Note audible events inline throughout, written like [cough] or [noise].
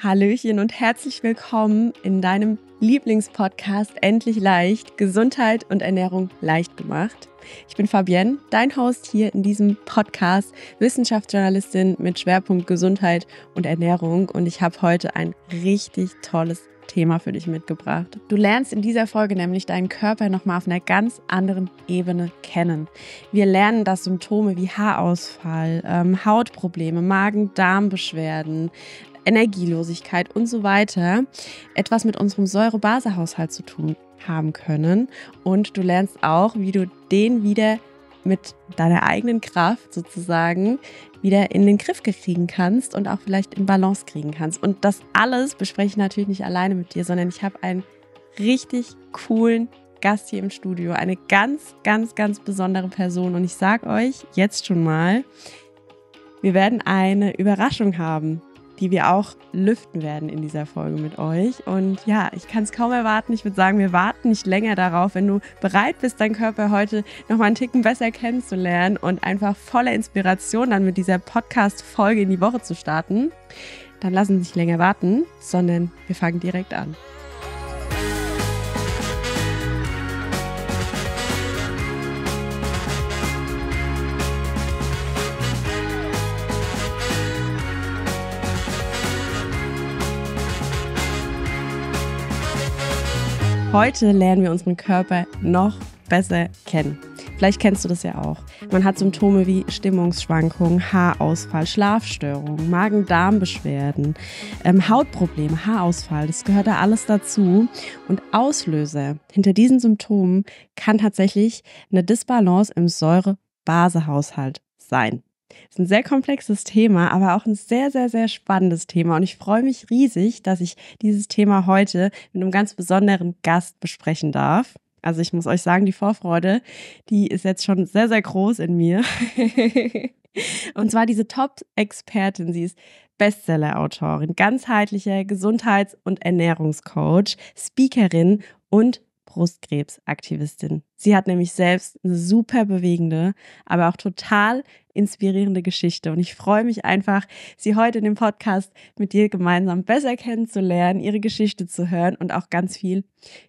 Hallöchen und herzlich willkommen in deinem Lieblingspodcast Endlich Leicht, Gesundheit und Ernährung leicht gemacht. Ich bin Fabienne, dein Host hier in diesem Podcast, Wissenschaftsjournalistin mit Schwerpunkt Gesundheit und Ernährung und ich habe heute ein richtig tolles Thema für dich mitgebracht. Du lernst in dieser Folge nämlich deinen Körper nochmal auf einer ganz anderen Ebene kennen. Wir lernen, dass Symptome wie Haarausfall, ähm, Hautprobleme, Magen-Darm-Beschwerden, Energielosigkeit und so weiter etwas mit unserem Säure-Base-Haushalt zu tun haben können. Und du lernst auch, wie du den wieder mit deiner eigenen Kraft sozusagen wieder in den Griff kriegen kannst und auch vielleicht in Balance kriegen kannst. Und das alles bespreche ich natürlich nicht alleine mit dir, sondern ich habe einen richtig coolen Gast hier im Studio, eine ganz, ganz, ganz besondere Person. Und ich sage euch jetzt schon mal, wir werden eine Überraschung haben die wir auch lüften werden in dieser Folge mit euch. Und ja, ich kann es kaum erwarten. Ich würde sagen, wir warten nicht länger darauf. Wenn du bereit bist, deinen Körper heute nochmal einen Ticken besser kennenzulernen und einfach voller Inspiration dann mit dieser Podcast-Folge in die Woche zu starten, dann lassen Sie nicht länger warten, sondern wir fangen direkt an. Heute lernen wir unseren Körper noch besser kennen. Vielleicht kennst du das ja auch. Man hat Symptome wie Stimmungsschwankungen, Haarausfall, Schlafstörungen, Magen-Darm-Beschwerden, ähm, Hautprobleme, Haarausfall. Das gehört da alles dazu. Und Auslöser hinter diesen Symptomen kann tatsächlich eine Disbalance im Säure-Base-Haushalt sein ist ein sehr komplexes Thema, aber auch ein sehr, sehr, sehr spannendes Thema. Und ich freue mich riesig, dass ich dieses Thema heute mit einem ganz besonderen Gast besprechen darf. Also ich muss euch sagen, die Vorfreude, die ist jetzt schon sehr, sehr groß in mir. [laughs] Und zwar diese Top-Expertin. Sie ist Bestseller-Autorin, ganzheitlicher Gesundheits- und Ernährungscoach, Speakerin und Brustkrebsaktivistin. Sie hat nämlich selbst eine super bewegende, aber auch total inspirierende Geschichte. Und ich freue mich einfach, sie heute in dem Podcast mit dir gemeinsam besser kennenzulernen, ihre Geschichte zu hören und auch ganz viel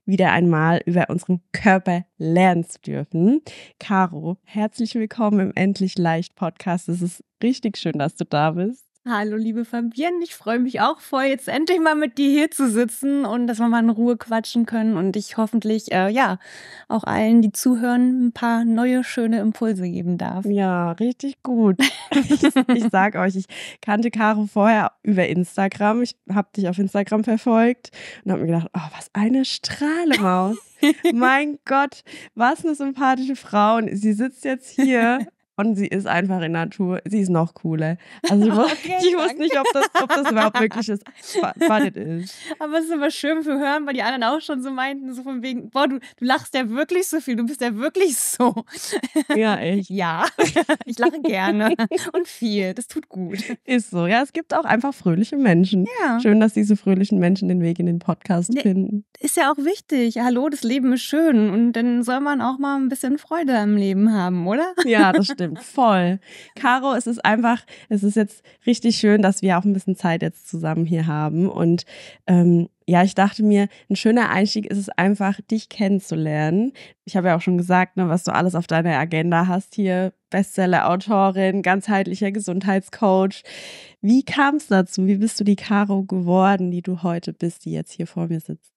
wieder einmal über unseren Körper lernen zu dürfen. Caro, herzlich willkommen im Endlich Leicht Podcast. Es ist richtig schön, dass du da bist. Hallo, liebe Fabienne. Ich freue mich auch voll, jetzt endlich mal mit dir hier zu sitzen und dass wir mal in Ruhe quatschen können und ich hoffentlich, äh, ja, auch allen, die zuhören, ein paar neue, schöne Impulse geben darf. Ja, richtig gut. [laughs] ich, ich sag euch, ich kannte Caro vorher über Instagram. Ich habe dich auf Instagram verfolgt und habe mir gedacht, oh, was eine Strahlemaus. [laughs] mein Gott, was eine sympathische Frau. Und sie sitzt jetzt hier [laughs] und sie ist einfach in Natur. Sie ist noch cooler. Also ich, [laughs] wusste, okay, ich wusste nicht, ob das, ob das überhaupt wirklich ist. But ist. Aber es ist immer schön zu hören, weil die anderen auch schon so meinten, so von wegen, boah, du, du lachst ja wirklich so viel, du bist ja wirklich so. Ja, ich. [laughs] Ja, ich lache gerne und viel. Das tut gut. Ist so. Ja, es gibt auch einfach fröhliche Menschen. Ja. Schön, dass diese fröhlichen Menschen den Weg in den Podcast ne, finden. Ist ja auch wichtig. Hallo, das Leben ist schön und dann soll man auch mal ein bisschen Freude am Leben haben, oder? Ja, das stimmt. [laughs] stimmt, voll. Caro, es ist einfach, es ist jetzt richtig schön, dass wir auch ein bisschen Zeit jetzt zusammen hier haben. Und ähm, ja, ich dachte mir, ein schöner Einstieg ist es einfach, dich kennenzulernen. Ich habe ja auch schon gesagt, ne, was du alles auf deiner Agenda hast hier. Bestseller-Autorin, ganzheitlicher Gesundheitscoach. Wie kam es dazu? Wie bist du die Caro geworden, die du heute bist, die jetzt hier vor mir sitzt?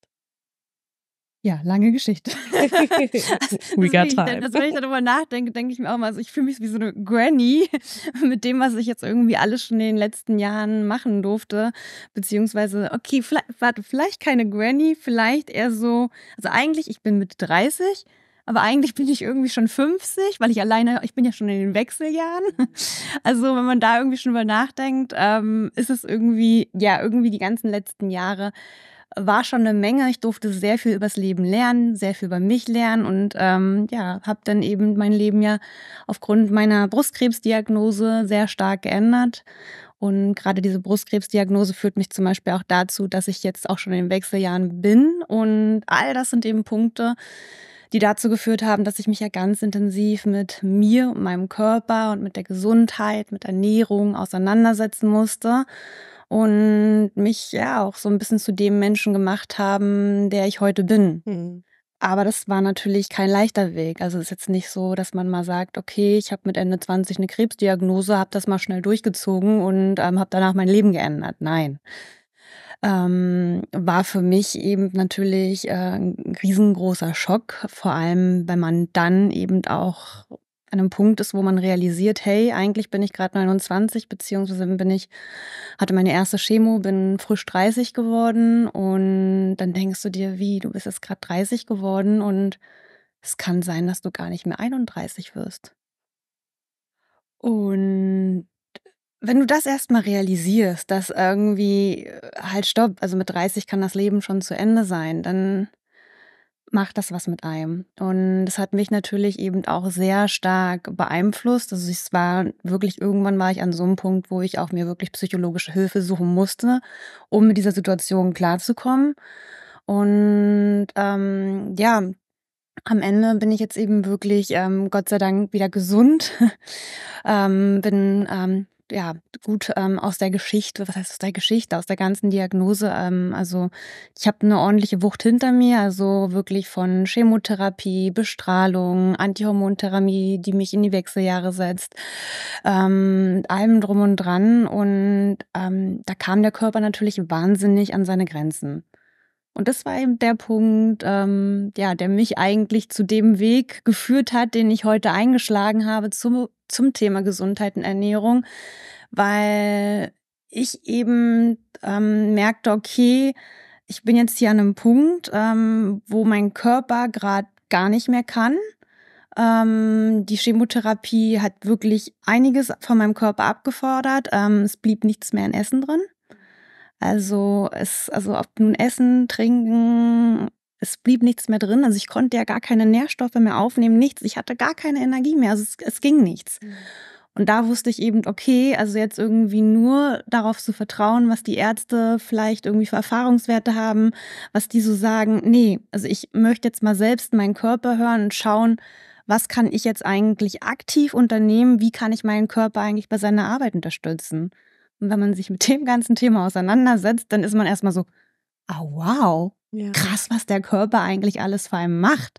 Ja, lange Geschichte. [laughs] [laughs] We got time. Dann, also wenn ich darüber nachdenke, denke ich mir auch mal, also ich fühle mich wie so eine Granny [laughs] mit dem, was ich jetzt irgendwie alles schon in den letzten Jahren machen durfte. Beziehungsweise, okay, vielleicht, warte, vielleicht keine Granny, vielleicht eher so, also eigentlich, ich bin mit 30, aber eigentlich bin ich irgendwie schon 50, weil ich alleine, ich bin ja schon in den Wechseljahren. Also wenn man da irgendwie schon über nachdenkt, ähm, ist es irgendwie, ja, irgendwie die ganzen letzten Jahre war schon eine Menge. Ich durfte sehr viel übers Leben lernen, sehr viel über mich lernen und ähm, ja, habe dann eben mein Leben ja aufgrund meiner Brustkrebsdiagnose sehr stark geändert. Und gerade diese Brustkrebsdiagnose führt mich zum Beispiel auch dazu, dass ich jetzt auch schon in den Wechseljahren bin. Und all das sind eben Punkte, die dazu geführt haben, dass ich mich ja ganz intensiv mit mir und meinem Körper und mit der Gesundheit, mit Ernährung auseinandersetzen musste und mich ja auch so ein bisschen zu dem Menschen gemacht haben, der ich heute bin. Mhm. Aber das war natürlich kein leichter Weg. Also es ist jetzt nicht so, dass man mal sagt, okay, ich habe mit Ende 20 eine Krebsdiagnose, habe das mal schnell durchgezogen und ähm, habe danach mein Leben geändert. Nein. Ähm, war für mich eben natürlich äh, ein riesengroßer Schock, vor allem wenn man dann eben auch einem Punkt ist, wo man realisiert, hey, eigentlich bin ich gerade 29, beziehungsweise bin ich, hatte meine erste Chemo, bin frisch 30 geworden und dann denkst du dir, wie, du bist jetzt gerade 30 geworden und es kann sein, dass du gar nicht mehr 31 wirst. Und wenn du das erstmal realisierst, dass irgendwie äh, halt stopp, also mit 30 kann das Leben schon zu Ende sein, dann macht das was mit einem. Und das hat mich natürlich eben auch sehr stark beeinflusst. Also es war wirklich, irgendwann war ich an so einem Punkt, wo ich auch mir wirklich psychologische Hilfe suchen musste, um mit dieser Situation klarzukommen. Und ähm, ja, am Ende bin ich jetzt eben wirklich, ähm, Gott sei Dank, wieder gesund. [laughs] ähm, bin ähm, ja, gut ähm, aus der Geschichte, was heißt aus der Geschichte, aus der ganzen Diagnose. Ähm, also ich habe eine ordentliche Wucht hinter mir, also wirklich von Chemotherapie, Bestrahlung, Antihormontherapie, die mich in die Wechseljahre setzt, ähm, allem drum und dran. Und ähm, da kam der Körper natürlich wahnsinnig an seine Grenzen. Und das war eben der Punkt, ähm, ja, der mich eigentlich zu dem Weg geführt hat, den ich heute eingeschlagen habe, zu, zum Thema Gesundheit und Ernährung, weil ich eben ähm, merkte, okay, ich bin jetzt hier an einem Punkt, ähm, wo mein Körper gerade gar nicht mehr kann. Ähm, die Chemotherapie hat wirklich einiges von meinem Körper abgefordert. Ähm, es blieb nichts mehr an Essen drin. Also es, also ob nun Essen, Trinken, es blieb nichts mehr drin. Also ich konnte ja gar keine Nährstoffe mehr aufnehmen, nichts. Ich hatte gar keine Energie mehr. Also es, es ging nichts. Mhm. Und da wusste ich eben, okay, also jetzt irgendwie nur darauf zu vertrauen, was die Ärzte vielleicht irgendwie für Erfahrungswerte haben, was die so sagen. Nee, also ich möchte jetzt mal selbst meinen Körper hören und schauen, was kann ich jetzt eigentlich aktiv unternehmen? Wie kann ich meinen Körper eigentlich bei seiner Arbeit unterstützen? Und wenn man sich mit dem ganzen Thema auseinandersetzt, dann ist man erstmal so, ah, oh, wow, ja. Krass, was der Körper eigentlich alles vor allem macht.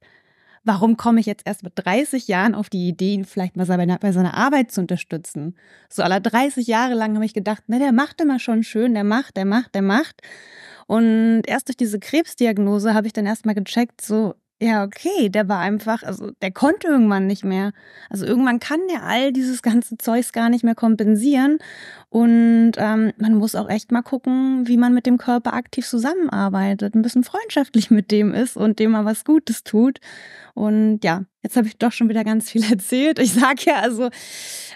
Warum komme ich jetzt erst mit 30 Jahren auf die Idee, ihn vielleicht mal bei seiner Arbeit zu unterstützen? So aller 30 Jahre lang habe ich gedacht, na, ne, der macht immer schon schön, der macht, der macht, der macht. Und erst durch diese Krebsdiagnose habe ich dann erstmal gecheckt, so, ja, okay, der war einfach, also der konnte irgendwann nicht mehr. Also irgendwann kann der all dieses ganze Zeugs gar nicht mehr kompensieren. Und ähm, man muss auch echt mal gucken, wie man mit dem Körper aktiv zusammenarbeitet, ein bisschen freundschaftlich mit dem ist und dem mal was Gutes tut. Und ja, jetzt habe ich doch schon wieder ganz viel [laughs] erzählt. Ich sage ja, also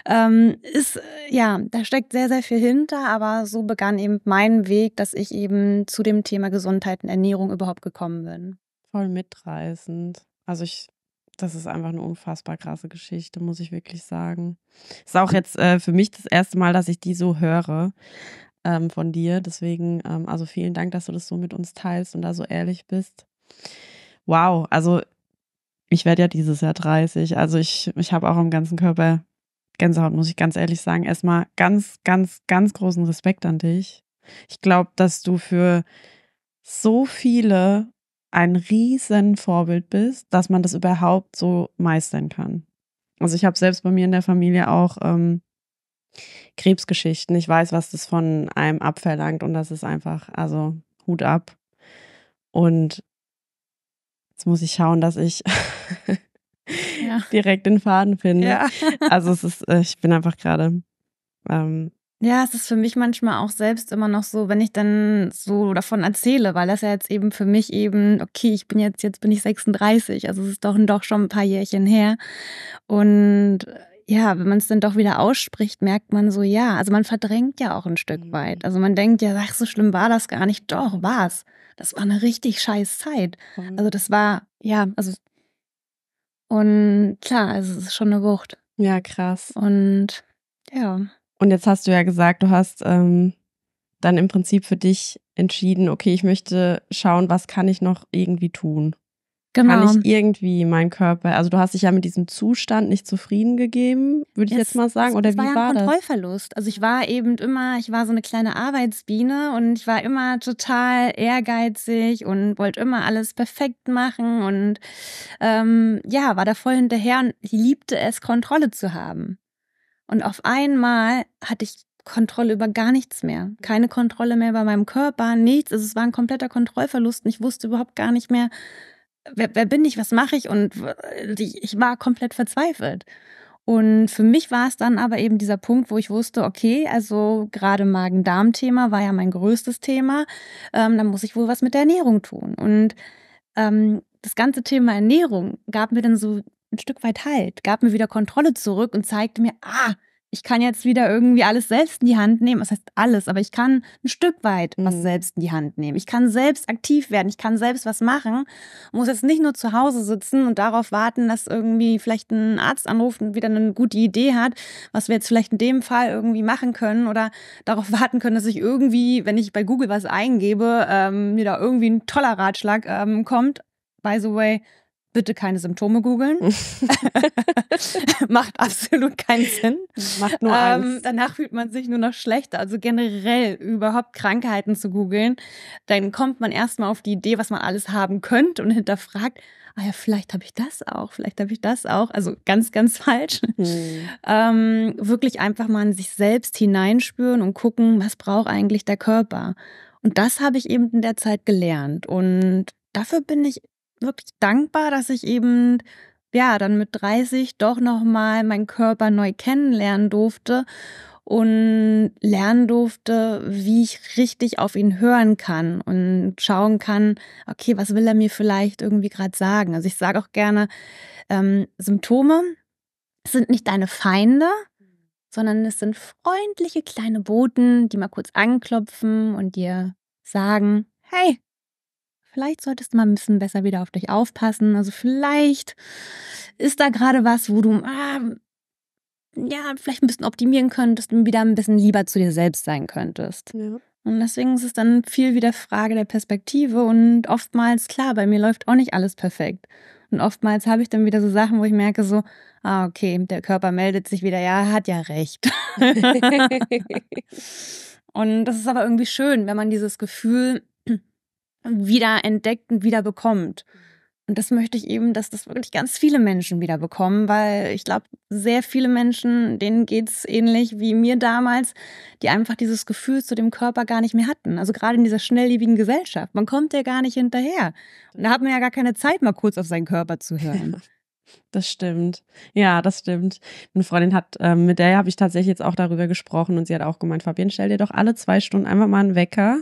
ähm, ist, ja, da steckt sehr, sehr viel hinter, aber so begann eben mein Weg, dass ich eben zu dem Thema Gesundheit und Ernährung überhaupt gekommen bin. Voll mitreißend. Also ich, das ist einfach eine unfassbar krasse Geschichte, muss ich wirklich sagen. Ist auch jetzt äh, für mich das erste Mal, dass ich die so höre ähm, von dir. Deswegen, ähm, also vielen Dank, dass du das so mit uns teilst und da so ehrlich bist. Wow, also ich werde ja dieses Jahr 30. Also ich, ich habe auch am ganzen Körper Gänsehaut, muss ich ganz ehrlich sagen. Erstmal ganz, ganz, ganz großen Respekt an dich. Ich glaube, dass du für so viele ein riesen Vorbild bist, dass man das überhaupt so meistern kann. Also ich habe selbst bei mir in der Familie auch ähm, Krebsgeschichten. Ich weiß, was das von einem abverlangt und das ist einfach, also Hut ab. Und jetzt muss ich schauen, dass ich ja. [laughs] direkt den Faden finde. Ja. Also es ist, äh, ich bin einfach gerade ähm, ja, es ist für mich manchmal auch selbst immer noch so, wenn ich dann so davon erzähle, weil das ja jetzt eben für mich eben, okay, ich bin jetzt, jetzt bin ich 36, also es ist doch, doch schon ein paar Jährchen her. Und äh, ja, wenn man es dann doch wieder ausspricht, merkt man so, ja, also man verdrängt ja auch ein Stück mhm. weit. Also man denkt ja, ach, so schlimm war das gar nicht. Doch, war's. Das war eine richtig scheiß Zeit. Also das war, ja, also und klar, also es ist schon eine Wucht. Ja, krass. Und ja. Und jetzt hast du ja gesagt, du hast ähm, dann im Prinzip für dich entschieden, okay, ich möchte schauen, was kann ich noch irgendwie tun? Genau. Kann ich genau. irgendwie meinen Körper, also du hast dich ja mit diesem Zustand nicht zufrieden gegeben, würde ich jetzt mal sagen, oder wie war, das? war das? Kontrollverlust. Also ich war eben immer, ich war so eine kleine Arbeitsbiene und ich war immer total ehrgeizig und wollte immer alles perfekt machen und ähm, ja, war da voll hinterher und liebte es, Kontrolle zu haben. Und auf einmal hatte ich Kontrolle über gar nichts mehr. Keine Kontrolle mehr über meinem Körper, nichts. Also es war ein kompletter Kontrollverlust und ich wusste überhaupt gar nicht mehr, wer, wer bin ich, was mache ich und ich war komplett verzweifelt. Und für mich war es dann aber eben dieser Punkt, wo ich wusste, okay, also gerade Magen-Darm-Thema war ja mein größtes Thema, ähm, dann muss ich wohl was mit der Ernährung tun. Und ähm, das ganze Thema Ernährung gab mir dann so ein Stück weit Halt, gab mir wieder Kontrolle zurück und zeigte mir, ah, ich kann jetzt wieder irgendwie alles selbst in die Hand nehmen. Das heißt alles, aber ich kann ein Stück weit was mhm. selbst in die Hand nehmen. Ich kann selbst aktiv werden. Ich kann selbst was machen. Muss jetzt nicht nur zu Hause sitzen und darauf warten, dass irgendwie vielleicht ein Arzt anruft und wieder eine gute Idee hat, was wir jetzt vielleicht in dem Fall irgendwie machen können oder darauf [laughs] warten können, dass ich irgendwie, wenn ich bei Google was eingebe, ähm, mir da irgendwie ein toller Ratschlag ähm, kommt. By the way, bitte keine Symptome googeln. [laughs] [laughs] Macht absolut keinen Sinn. Macht nur Angst. Ähm, danach fühlt man sich nur noch schlechter. Also generell überhaupt Krankheiten zu googeln, dann kommt man erstmal auf die Idee, was man alles haben könnte und hinterfragt, ah ja, vielleicht habe ich das auch, vielleicht habe ich das auch. Also ganz, ganz falsch. Hm. Ähm, wirklich einfach mal in sich selbst hineinspüren und gucken, was braucht eigentlich der Körper. Und das habe ich eben in der Zeit gelernt. Und dafür bin ich wirklich dankbar, dass ich eben ja dann mit 30 doch noch mal meinen Körper neu kennenlernen durfte und lernen durfte, wie ich richtig auf ihn hören kann und schauen kann, okay, was will er mir vielleicht irgendwie gerade sagen? Also ich sage auch gerne, ähm, Symptome sind nicht deine Feinde, sondern es sind freundliche kleine Boten, die mal kurz anklopfen und dir sagen, hey, Vielleicht solltest du mal ein bisschen besser wieder auf dich aufpassen. Also vielleicht ist da gerade was, wo du ah, ja vielleicht ein bisschen optimieren könntest und wieder ein bisschen lieber zu dir selbst sein könntest. Ja. Und deswegen ist es dann viel wieder Frage der Perspektive und oftmals, klar, bei mir läuft auch nicht alles perfekt. Und oftmals habe ich dann wieder so Sachen, wo ich merke so, ah, okay, der Körper meldet sich wieder, ja, hat ja recht. [laughs] [laughs] und das ist aber irgendwie schön, wenn man dieses Gefühl wieder entdeckt und wieder bekommt. Und das möchte ich eben, dass das wirklich ganz viele Menschen wieder bekommen, weil ich glaube, sehr viele Menschen, denen geht es ähnlich wie mir damals, die einfach dieses Gefühl zu dem Körper gar nicht mehr hatten. Also gerade in dieser schnelllebigen Gesellschaft. Man kommt ja gar nicht hinterher. Und da hat man ja gar keine Zeit, mal kurz auf seinen Körper zu hören. [laughs] Das stimmt. Ja, das stimmt. Eine Freundin hat, ähm, mit der habe ich tatsächlich jetzt auch darüber gesprochen und sie hat auch gemeint, Fabian, stell dir doch alle zwei Stunden einfach mal einen Wecker,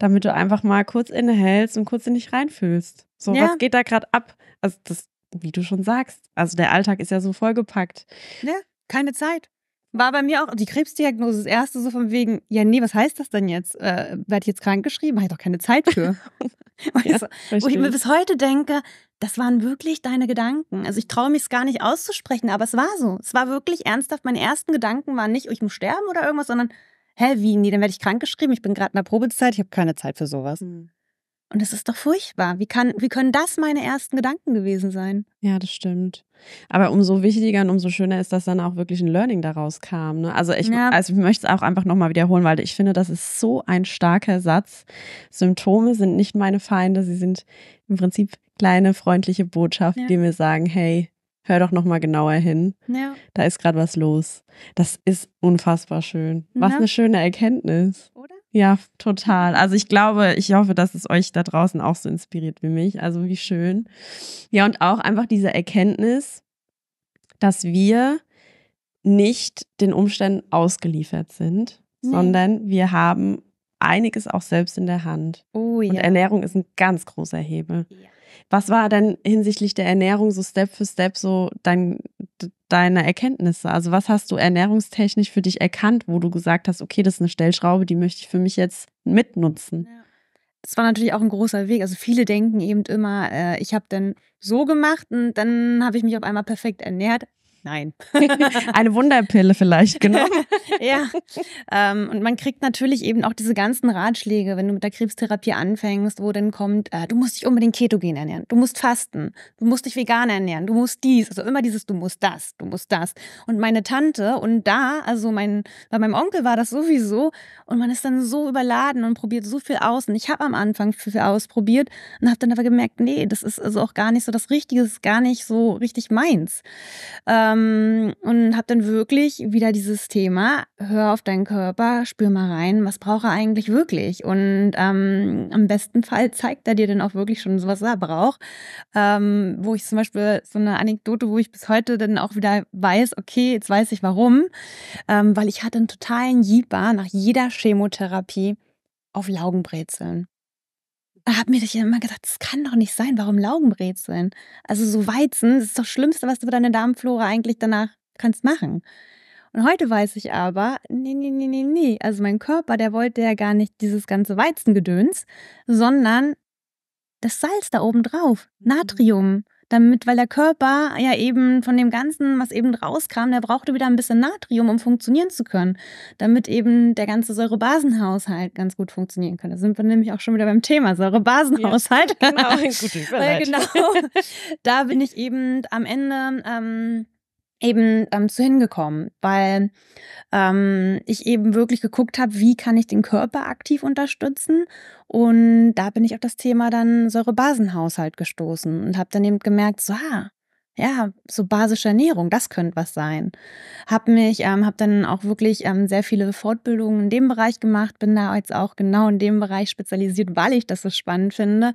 damit du einfach mal kurz innehältst und kurz in dich reinfühlst. So, ja. was geht da gerade ab? Also, das, wie du schon sagst, also der Alltag ist ja so vollgepackt. Ja, keine Zeit. War bei mir auch die Krebsdiagnose das erste so von wegen, ja, nee, was heißt das denn jetzt? Äh, Werde ich jetzt krank geschrieben? Habe ich doch keine Zeit für. [laughs] ja, weißt wo ich mir bis heute denke, das waren wirklich deine Gedanken. Also ich traue mich es gar nicht auszusprechen, aber es war so. Es war wirklich ernsthaft. Meine ersten Gedanken waren nicht, oh, ich muss sterben oder irgendwas, sondern hä, wie, nee, dann werde ich krank geschrieben, ich bin gerade in der Probezeit, ich habe keine Zeit für sowas. Mhm. Und das ist doch furchtbar. Wie, kann, wie können das meine ersten Gedanken gewesen sein? Ja, das stimmt. Aber umso wichtiger und umso schöner ist, dass dann auch wirklich ein Learning daraus kam. Ne? Also, ich, ja. also ich möchte es auch einfach nochmal wiederholen, weil ich finde, das ist so ein starker Satz. Symptome sind nicht meine Feinde, sie sind im Prinzip kleine freundliche Botschaften, ja. die mir sagen, hey, hör doch noch mal genauer hin. Ja. Da ist gerade was los. Das ist unfassbar schön. Na? Was eine schöne Erkenntnis. Oder? Ja, total. Also ich glaube, ich hoffe, dass es euch da draußen auch so inspiriert wie mich. Also wie schön. Ja, und auch einfach diese Erkenntnis, dass wir nicht den Umständen ausgeliefert sind, nee. sondern wir haben einiges auch selbst in der Hand. Oh, ja. Und Ernährung ist ein ganz großer Hebel. Ja. Was war denn hinsichtlich der Ernährung so Step für Step so dein, deine Erkenntnisse? Also was hast du ernährungstechnisch für dich erkannt, wo du gesagt hast, okay, das ist eine Stellschraube, die möchte ich für mich jetzt mitnutzen? Ja. Das war natürlich auch ein großer Weg. Also viele denken eben immer, äh, ich habe dann so gemacht und dann habe ich mich auf einmal perfekt ernährt. Nein. [laughs] Eine Wunderpille vielleicht, genau. [laughs] ja. Ähm, und man kriegt natürlich eben auch diese ganzen Ratschläge, wenn du mit der Krebstherapie anfängst, wo dann kommt, äh, du musst dich unbedingt ketogen ernähren, du musst fasten, du musst dich vegan ernähren, du musst dies, also immer dieses, du musst das, du musst das. Und meine Tante und da, also mein, bei meinem Onkel war das sowieso und man ist dann so überladen und probiert so viel aus. Und ich habe am Anfang viel, viel ausprobiert und habe dann aber gemerkt, nee, das ist also auch gar nicht so das Richtige, das ist gar nicht so richtig meins. Ähm, ähm, und habe dann wirklich wieder dieses Thema, hör auf deinen Körper, spür mal rein, was braucht er eigentlich wirklich? Und ähm, am besten Fall zeigt er dir dann auch wirklich schon, was er braucht. Ähm, wo ich zum Beispiel so eine Anekdote, wo ich bis heute dann auch wieder weiß, okay, jetzt weiß ich warum, ähm, weil ich hatte einen totalen Jieber nach jeder Chemotherapie auf Laugenbrezeln habe mir immer gedacht, das kann doch nicht sein. Warum Laugenbrezeln? Also so Weizen, das ist doch das Schlimmste, was du für deine Darmflora eigentlich danach kannst machen. Und heute weiß ich aber, nee, nee, nee, nee, nee. Also mein Körper, der wollte ja gar nicht dieses ganze Weizengedöns, sondern das Salz da oben drauf, mhm. Natrium damit, weil der Körper ja eben von dem Ganzen, was eben rauskam, der brauchte wieder ein bisschen Natrium, um funktionieren zu können, damit eben der ganze Säurebasenhaushalt ganz gut funktionieren kann. Da sind wir nämlich auch schon wieder beim Thema Säurebasenhaushalt. Ja, [laughs] genau, [laughs] genau, da bin ich eben am Ende. Ähm, eben ähm, zu hingekommen, weil ähm, ich eben wirklich geguckt habe, wie kann ich den Körper aktiv unterstützen. Und da bin ich auf das Thema dann Säurebasenhaushalt gestoßen und habe dann eben gemerkt, so, ah, ja, so basische Ernährung, das könnte was sein. Hab mich, ähm, hab dann auch wirklich ähm, sehr viele Fortbildungen in dem Bereich gemacht, bin da jetzt auch genau in dem Bereich spezialisiert, weil ich das so spannend finde.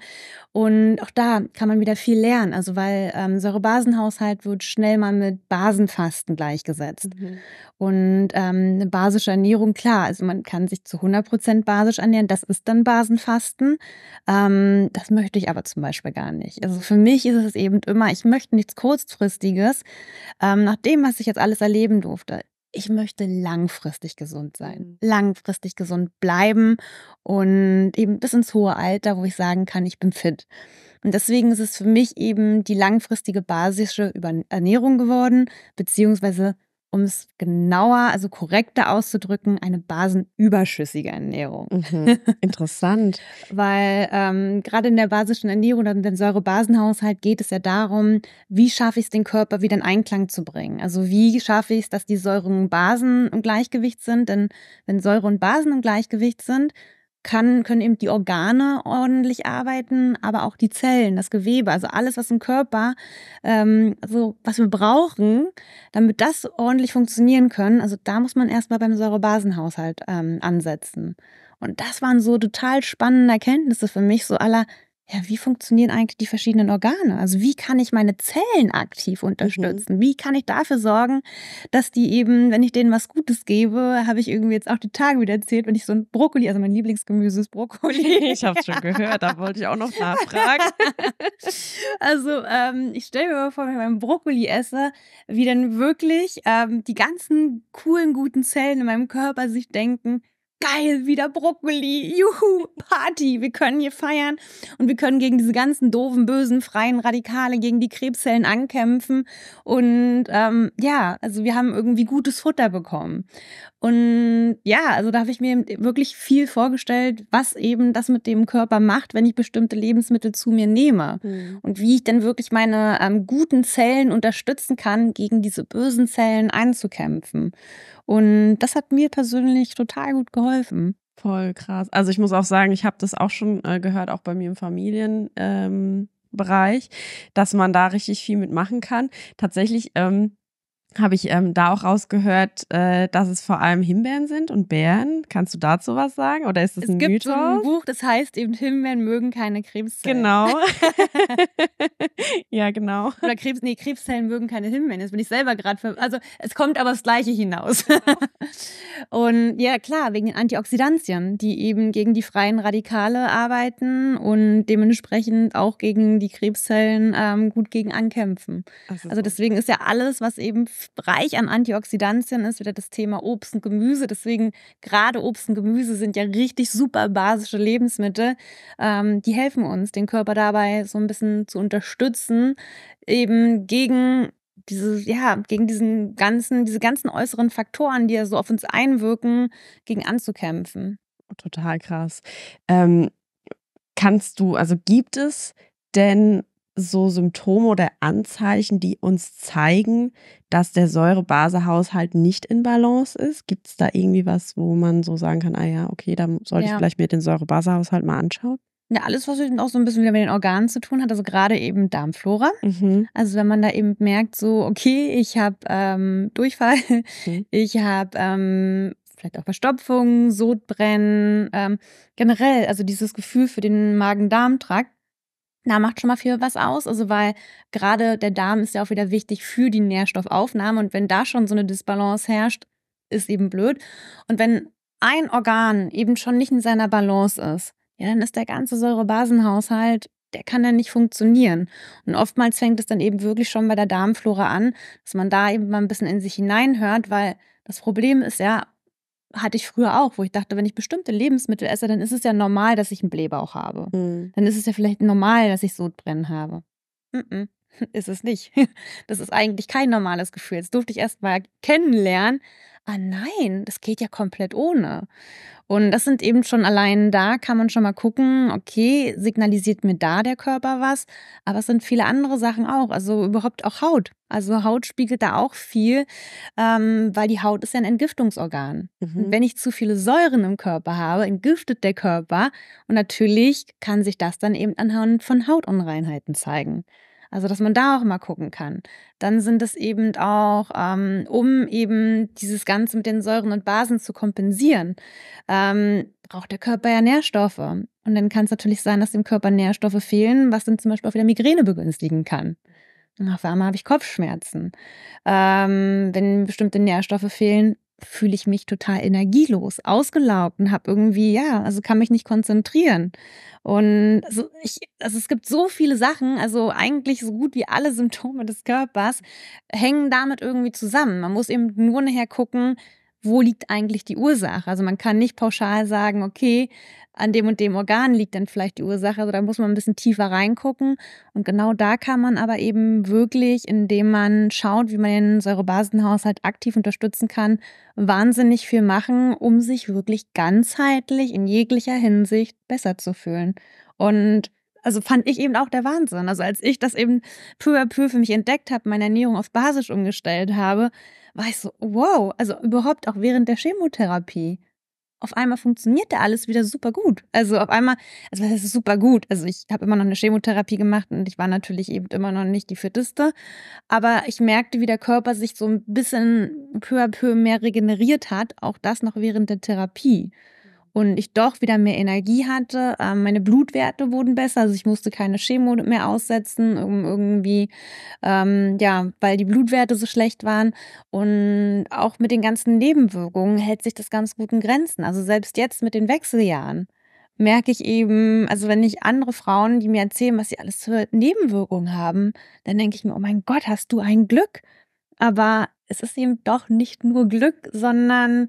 Und auch da kann man wieder viel lernen, also weil ähm, Säurebasenhaushalt wird schnell mal mit Basenfasten gleichgesetzt. Mhm. Und ähm, eine basische Ernährung, klar, also man kann sich zu 100 Prozent basisch ernähren, das ist dann Basenfasten. Ähm, das möchte ich aber zum Beispiel gar nicht. Also für mich ist es eben immer, ich möchte nichts Großes kurzfristiges, ähm, nach dem, was ich jetzt alles erleben durfte. Ich möchte langfristig gesund sein, mhm. langfristig gesund bleiben und eben bis ins hohe Alter, wo ich sagen kann, ich bin fit. Und deswegen ist es für mich eben die langfristige basische Ernährung geworden, beziehungsweise um es genauer, also korrekter auszudrücken, eine basenüberschüssige Ernährung. Mhm. [laughs] Interessant. Weil ähm, gerade in der basischen Ernährung oder im Säurebasenhaushalt geht es ja darum, wie schaffe ich es, den Körper wieder in Einklang zu bringen. Also wie schaffe ich es, dass die Säuren und Basen im Gleichgewicht sind. Denn wenn Säure und Basen im Gleichgewicht sind, kann, können eben die Organe ordentlich arbeiten, aber auch die Zellen, das Gewebe, also alles, was im Körper, ähm, also was wir brauchen, damit das ordentlich funktionieren können. Also da muss man erstmal beim Säurebasenhaushalt ähm, ansetzen. Und das waren so total spannende Erkenntnisse für mich, so aller, ja, wie funktionieren eigentlich die verschiedenen Organe? Also wie kann ich meine Zellen aktiv mhm. unterstützen? Mhm. Wie kann ich dafür sorgen, dass die eben, wenn ich denen was Gutes gebe, habe ich irgendwie jetzt auch die Tage wieder erzählt, wenn ich so ein Brokkoli, also mein Lieblingsgemüse ist Brokkoli. [laughs] Ich habe es schon gehört, da wollte ich auch noch nachfragen. [laughs] also ähm, ich stelle mir mal vor, wenn ich meinen Brokkoli esse, wie dann wirklich ähm, die ganzen coolen, guten Zellen in meinem Körper sich denken, geil, wieder Brokkoli, juhu, Party, wir können hier feiern und wir können gegen diese ganzen doofen, bösen, freien Radikale, gegen die Krebszellen ankämpfen. Und ähm, ja, also wir haben irgendwie gutes Futter bekommen. Und ja, also da habe ich mir wirklich viel vorgestellt, was eben das mit dem Körper macht, wenn ich bestimmte Lebensmittel zu mir nehme. Mhm. Und wie ich dann wirklich meine ähm, guten Zellen unterstützen kann, gegen diese bösen Zellen einzukämpfen. Und das hat mir persönlich total gut geholfen. Voll krass. Also ich muss auch sagen, ich habe das auch schon äh, gehört, auch bei mir im Familienbereich, ähm, dass man da richtig viel mitmachen kann. Tatsächlich ähm, habe ich ähm, da auch rausgehört, äh, dass es vor allem Himbeeren sind und Bären. Kannst du dazu was sagen? Oder ist das es ein Mythos? Es gibt ein Buch, das heißt eben Himbeeren mögen keine Krebszellen. Genau. [laughs] ja, genau. Oder Krebs, nee, Krebszellen mögen keine Himbeeren. Jetzt bin ich selber gerade. Also es kommt aber das Gleiche hinaus. [laughs] und ja, klar, wegen den Antioxidantien, die eben gegen die freien Radikale arbeiten und dementsprechend auch gegen die Krebszellen ähm, gut gegen ankämpfen. Also deswegen ist ja alles, was eben reich an Antioxidantien ist, wieder das Thema Obst und Gemüse. Deswegen gerade Obst und Gemüse sind ja richtig super basische Lebensmittel. Ähm, die helfen uns, den Körper dabei so ein bisschen zu unterstützen, eben gegen diese, ja, gegen diesen ganzen, diese ganzen äußeren Faktoren, die ja so auf uns einwirken, gegen anzukämpfen. Total krass. Ähm, kannst du, also gibt es denn so Symptome oder Anzeichen, die uns zeigen, dass der Säure-Base-Haushalt nicht in Balance ist? Gibt es da irgendwie was, wo man so sagen kann, ah ja, okay, da sollte ja. ich vielleicht mir den Säure-Base-Haushalt mal anschauen? Ja, alles, was eben auch so ein bisschen wieder mit den Organen zu tun hat, also gerade eben Darmflora. Mhm. Also wenn man da eben merkt, so, okay, ich habe ähm, Durchfall, mhm. [laughs] ich habe ähm, vielleicht auch Verstopfung, Sodbrennen, ähm, generell, also dieses Gefühl für den Magen-Darm-Trakt, na, macht schon mal viel was aus. Also, weil gerade der Darm ist ja auch wieder wichtig für die Nährstoffaufnahme. Und wenn da schon so eine Disbalance herrscht, ist eben blöd. Und wenn ein Organ eben schon nicht in seiner Balance ist, ja, dann ist der ganze Säurebasenhaushalt, der kann dann nicht funktionieren. Und oftmals fängt es dann eben wirklich schon bei der Darmflora an, dass man da eben mal ein bisschen in sich hineinhört, weil das Problem ist ja, hatte ich früher auch, wo ich dachte, wenn ich bestimmte Lebensmittel esse, dann ist es ja normal, dass ich einen Blähbauch habe. Mhm. Dann ist es ja vielleicht normal, dass ich Sodbrennen habe. Mhm. [laughs] Ist es nicht. [laughs] Das ist eigentlich kein normales Gefühl. Jetzt durfte ich erst mal kennenlernen, ah nein, das geht ja komplett ohne. Und das sind eben schon allein da, kann man schon mal gucken, okay, signalisiert mir da der Körper was, aber es sind viele andere Sachen auch, also überhaupt auch Haut. Also Haut spiegelt da auch viel, ähm, weil die Haut ist ja ein Entgiftungsorgan. Mhm. wenn ich zu viele Säuren im Körper habe, entgiftet der Körper und natürlich kann sich das dann eben anhand von Hautunreinheiten zeigen. Also, dass man da auch mal gucken kann. Dann sind es eben auch, ähm, um eben dieses Ganze mit den Säuren und Basen zu kompensieren, ähm, braucht der Körper ja Nährstoffe. Und dann kann es natürlich sein, dass dem Körper Nährstoffe fehlen, was dann zum Beispiel auch wieder Migräne begünstigen kann. Auf einmal habe ich Kopfschmerzen. Ähm, wenn bestimmte Nährstoffe fehlen, fühle ich mich total energielos, ausgelaugt und habe irgendwie, ja, also kann mich nicht konzentrieren. Und also, ich, also es gibt so viele Sachen, also eigentlich so gut wie alle [laughs] Symptome des Körpers hängen damit irgendwie zusammen. Man muss eben nur nachher gucken, wo liegt eigentlich die Ursache? Also man kann nicht pauschal sagen, okay, an dem und dem Organ liegt dann vielleicht die Ursache. Also da muss man ein bisschen tiefer reingucken. Und genau da kann man aber eben wirklich, indem man schaut, wie man den Säurebasenhaushalt aktiv unterstützen kann, wahnsinnig viel machen, um sich wirklich ganzheitlich in jeglicher Hinsicht besser zu fühlen. Und also fand ich eben auch der Wahnsinn. Also als ich das eben peu à peu für mich entdeckt habe, meine Ernährung auf basisch umgestellt habe, war ich so, wow, also überhaupt auch während der Chemotherapie. Auf einmal funktionierte alles wieder super gut. Also auf einmal, also das ist super gut. Also ich habe immer noch eine Chemotherapie gemacht und ich war natürlich eben immer noch nicht die fitteste. Aber ich merkte, wie der Körper sich so ein bisschen peu à peu mehr regeneriert hat. Auch das noch während der Therapie und ich doch wieder mehr Energie hatte. Ähm, meine Blutwerte wurden besser, also ich musste keine Chemo mehr aussetzen, um irgendwie, ähm, ja, weil die Blutwerte so schlecht waren. Und auch mit den ganzen Nebenwirkungen hält sich das ganz gut in Grenzen. Also selbst jetzt mit den Wechseljahren merke ich eben, also wenn ich andere Frauen, die mir erzählen, was sie alles für Nebenwirkungen haben, dann denke ich mir, oh mein Gott, hast du ein Glück. Aber es ist eben doch nicht nur Glück, sondern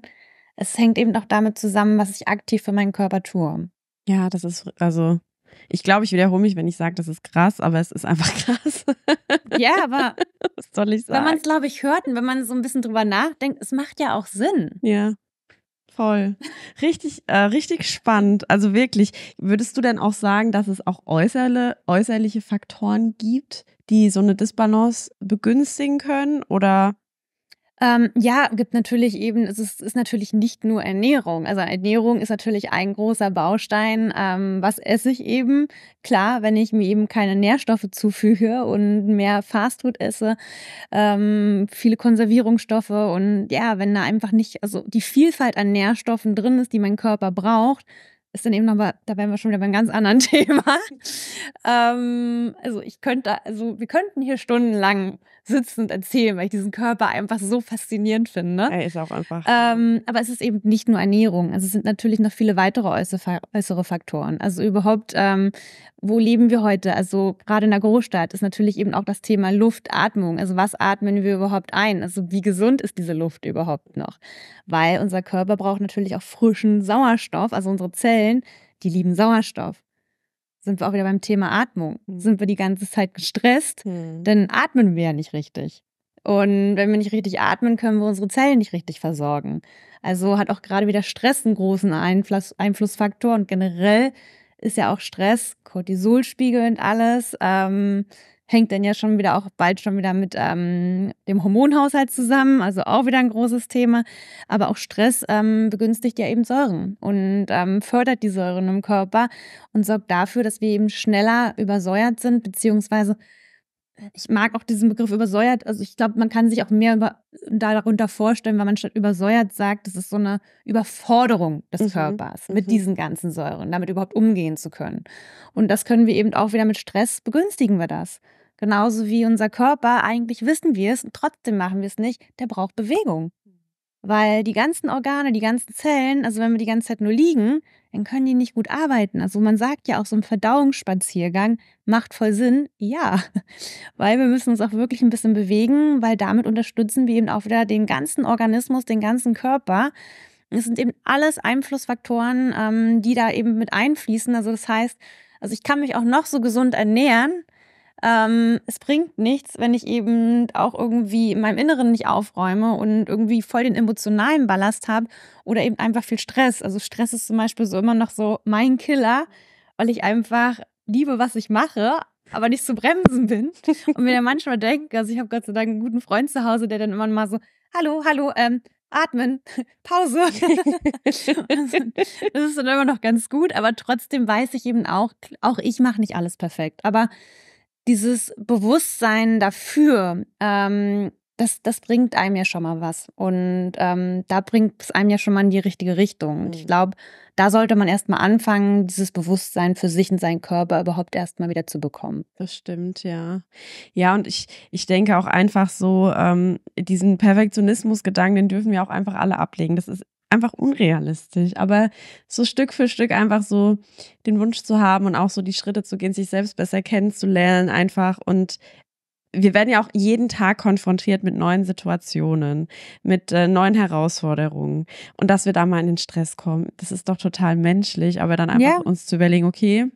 es hängt eben auch damit zusammen, was ich aktiv für meinen Körper tue. Ja, das ist also ich glaube, ich wiederhole mich, wenn ich sage, das ist krass, aber es ist einfach [laughs] krass. Ja, aber [laughs] was soll ich sagen? Wenn man es, glaube ich, hört und wenn man so ein bisschen drüber nachdenkt, es macht ja auch Sinn. Ja. Voll. Richtig, äh, richtig spannend. Also wirklich, würdest du denn auch sagen, dass es auch äußerle, äußerliche Faktoren gibt, die so eine Disbalance begünstigen können? Oder ähm, ja, gibt natürlich eben, es ist, ist, natürlich nicht nur Ernährung. Also Ernährung ist natürlich ein großer Baustein. Ähm, was esse ich eben? Klar, wenn ich mir eben keine Nährstoffe zufüge und mehr Fastfood esse, ähm, viele Konservierungsstoffe und ja, wenn da einfach nicht, also die Vielfalt an Nährstoffen drin ist, die mein Körper braucht, ist dann eben nochmal, da wären wir schon wieder beim ganz anderen [laughs] Thema. Ähm, also ich könnte, also wir könnten hier stundenlang sitzen und erzählen, weil ich diesen Körper einfach so faszinierend finde. Er ist auch einfach. Ähm, aber es ist eben nicht nur Ernährung. Also es sind natürlich noch viele weitere äußere Faktoren. Also überhaupt, ähm, wo leben wir heute? Also gerade in der Großstadt ist natürlich eben auch das Thema Luftatmung. Also was atmen wir überhaupt ein? Also wie gesund ist diese Luft überhaupt noch? Weil unser Körper braucht natürlich auch frischen Sauerstoff. Also unsere Zellen, die lieben Sauerstoff sind wir auch wieder beim Thema Atmung. Mhm. Sind wir die ganze Zeit gestresst, mhm. dann atmen wir ja nicht richtig. Und wenn wir nicht richtig atmen, können wir unsere Zellen nicht richtig versorgen. Also hat auch gerade wieder Stress einen großen Einfluss, Einflussfaktor und generell ist ja auch Stress, Cortisolspiegel und alles. Ähm, hängt dann ja schon wieder auch bald schon wieder mit ähm, dem Hormonhaushalt zusammen, also auch wieder ein großes Thema. Aber auch Stress ähm, begünstigt ja eben Säuren und ähm, fördert die Säuren im Körper und sorgt dafür, dass wir eben schneller übersäuert sind, beziehungsweise ich mag auch diesen Begriff übersäuert. Also ich glaube, man kann sich auch mehr über, darunter vorstellen, wenn man statt übersäuert sagt, das ist so eine Überforderung des mhm. Körpers mit mhm. diesen ganzen Säuren, damit überhaupt umgehen zu können. Und das können wir eben auch wieder mit Stress begünstigen wir das. Genauso wie unser Körper, eigentlich wissen wir es und trotzdem machen wir es nicht, der braucht Bewegung. Weil die ganzen Organe, die ganzen Zellen, also wenn wir die ganze Zeit nur liegen, dann können die nicht gut arbeiten. Also man sagt ja auch so ein Verdauungsspaziergang macht voll Sinn. Ja, [laughs] weil wir müssen uns auch wirklich ein bisschen bewegen, weil damit unterstützen wir eben auch wieder den ganzen Organismus, den ganzen Körper. Es sind eben alles Einflussfaktoren, ähm, die da eben mit einfließen. Also das heißt, also ich kann mich auch noch so gesund ernähren, ähm, es bringt nichts, wenn ich eben auch irgendwie in meinem Inneren nicht aufräume und irgendwie voll den emotionalen Ballast habe oder eben einfach viel Stress. Also Stress ist zum Beispiel so immer noch so mein Killer, weil ich einfach liebe, was ich mache, aber nicht zu bremsen bin. Und mir dann manchmal denke, also ich habe Gott sei Dank einen guten Freund zu Hause, der dann immer mal so, hallo, hallo, ähm, atmen, [laughs] Pause. [laughs] das ist dann immer noch ganz gut, aber trotzdem weiß ich eben auch, auch ich mache nicht alles perfekt. Aber dieses Bewusstsein dafür, ähm, das, das bringt einem ja schon mal was. Und ähm, da bringt es einem ja schon mal in die richtige Richtung. Und ich mhm. glaube, da sollte man erst mal anfangen, dieses Bewusstsein für sich und seinen Körper überhaupt erst mal wieder zu bekommen. Das stimmt, ja. Ja, und ich, ich denke auch einfach so, ähm, diesen Perfektionismus-Gedanken, den dürfen wir auch einfach alle ablegen. Das ist einfach unrealistisch. Aber so Stück für Stück einfach so den Wunsch zu haben und auch so die Schritte zu gehen, sich selbst besser kennenzulernen, einfach und wir werden ja auch jeden Tag konfrontiert mit neuen Situationen, mit äh, neuen Herausforderungen. Und dass wir da mal in den Stress kommen, das ist doch total menschlich. Aber dann einfach yeah. uns zu überlegen, okay,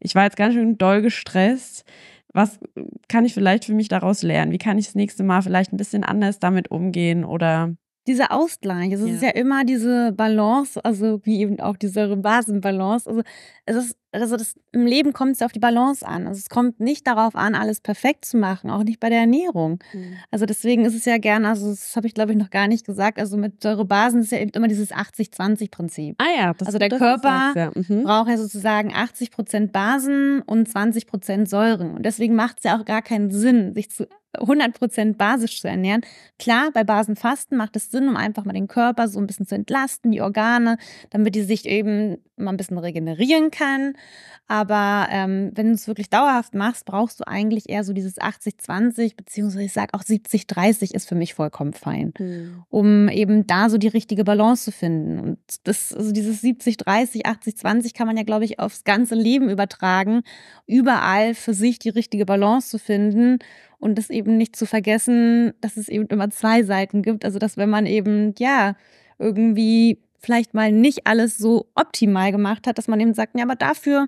ich war jetzt ganz schön doll gestresst. Was kann ich vielleicht für mich daraus lernen? Wie kann ich das nächste Mal vielleicht ein bisschen anders damit umgehen oder dieser Ausgleich. Es ja. ist ja immer diese Balance, also wie eben auch diese Basenbalance. Also, es ist, also das, im Leben kommt es ja auf die Balance an. Also es kommt nicht darauf an, alles perfekt zu machen, auch nicht bei der Ernährung. Mhm. Also deswegen ist es ja gern, also das habe ich glaube ich noch gar nicht gesagt, also mit Säurebasen ist ja eben immer dieses 80-20-Prinzip. Ah ja, das Also der das Körper ja. Mhm. braucht ja sozusagen 80 Prozent Basen und 20 Prozent Säuren. Und deswegen macht es ja auch gar keinen Sinn, sich zu 100% basisch zu ernähren. Klar, bei Basenfasten macht es Sinn, um einfach mal den Körper so ein bisschen zu entlasten, die Organe, damit die sich eben mal ein bisschen regenerieren kann. Aber ähm, wenn du es wirklich dauerhaft machst, brauchst du eigentlich eher so dieses 80-20, beziehungsweise ich sage auch 70-30 ist für mich vollkommen fein, mhm. um eben da so die richtige Balance zu finden. Und das, also dieses 70-30, 80-20 kann man ja, glaube ich, aufs ganze Leben übertragen, überall für sich die richtige Balance zu finden und das eben nicht zu vergessen, dass es eben immer zwei Seiten gibt. Also, dass wenn man eben, ja, irgendwie vielleicht mal nicht alles so optimal gemacht hat, dass man eben sagt, ja, aber dafür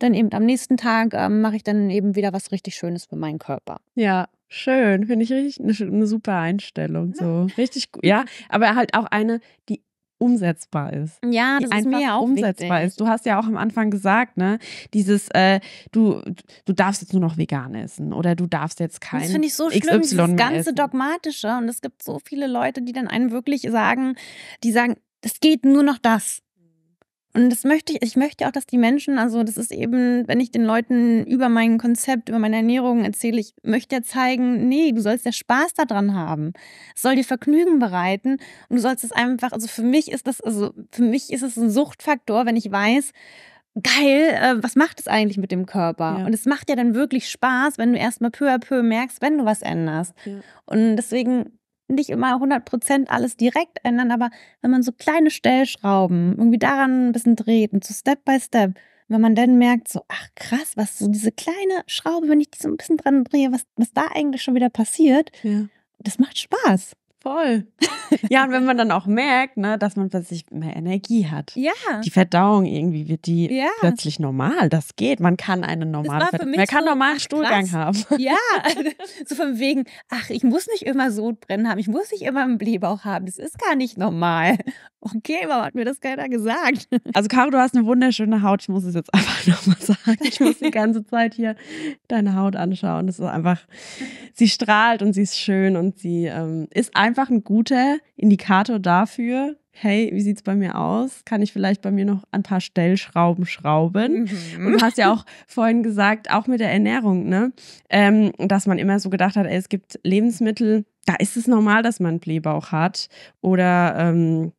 dann eben am nächsten Tag ähm, mache ich dann eben wieder was richtig Schönes für meinen Körper. Ja, schön. Finde ich richtig eine, eine super Einstellung. So richtig gut. Ja, aber halt auch eine, die umsetzbar ist. Ja, das ist mir auch umsetzbar wichtig. ist. Du hast ja auch am Anfang gesagt, ne, dieses äh, du du darfst jetzt nur noch vegan essen oder du darfst jetzt kein Das finde ich so schlimm, XY dieses ganze essen. dogmatische und es gibt so viele Leute, die dann einem wirklich sagen, die sagen, es geht nur noch das. Und das möchte ich, ich möchte auch, dass die Menschen, also das ist eben, wenn ich den Leuten über mein Konzept, über meine Ernährung erzähle, ich möchte ja zeigen, nee, du sollst ja Spaß daran haben. Es soll dir Vergnügen bereiten und du sollst es einfach, also für mich ist das, also für mich ist es ein Suchtfaktor, wenn ich weiß, geil, äh, was macht es eigentlich mit dem Körper? Ja. Und es macht ja dann wirklich Spaß, wenn du erstmal peu à peu merkst, wenn du was änderst. Ja. Und deswegen nicht immer 100% alles direkt ändern, aber wenn man so kleine Stellschrauben irgendwie daran ein bisschen dreht und so Step by Step, wenn man dann merkt, so, ach krass, was so diese kleine Schraube, wenn ich die so ein bisschen dran drehe, was, was da eigentlich schon wieder passiert, ja. das macht Spaß. Voll. Ja, und wenn man dann auch merkt, ne, dass man plötzlich mehr Energie hat. Ja. Die Verdauung irgendwie wird die ja. plötzlich normal. Das geht. Man kann eine normale Verdauung. Man kann so normal Stuhlgang krass. haben. [laughs] Ja. So von wegen, ach, ich muss nicht immer Sodbrennen haben. Ich muss nicht immer einen Blähbauch haben. Das ist gar nicht normal. [laughs] Okay, warum hat mir das keiner gesagt? [laughs] Also, Caro, du hast eine wunderschöne Haut. Ich muss es jetzt einfach nochmal sagen. Ich muss die ganze Zeit hier deine Haut anschauen. Das ist einfach, sie strahlt und sie ist schön und sie ähm, ist einfach einfach ein guter Indikator dafür, hey, wie sieht es bei mir aus? Kann ich vielleicht bei mir noch ein paar Stellschrauben schrauben? Mhm. Und du hast ja auch [laughs] vorhin gesagt, auch mit der Ernährung, ne? Ähm, dass man immer so gedacht hat, ey, es gibt Lebensmittel, da ist es normal, dass man einen Blähbauch hat. Oder ähm,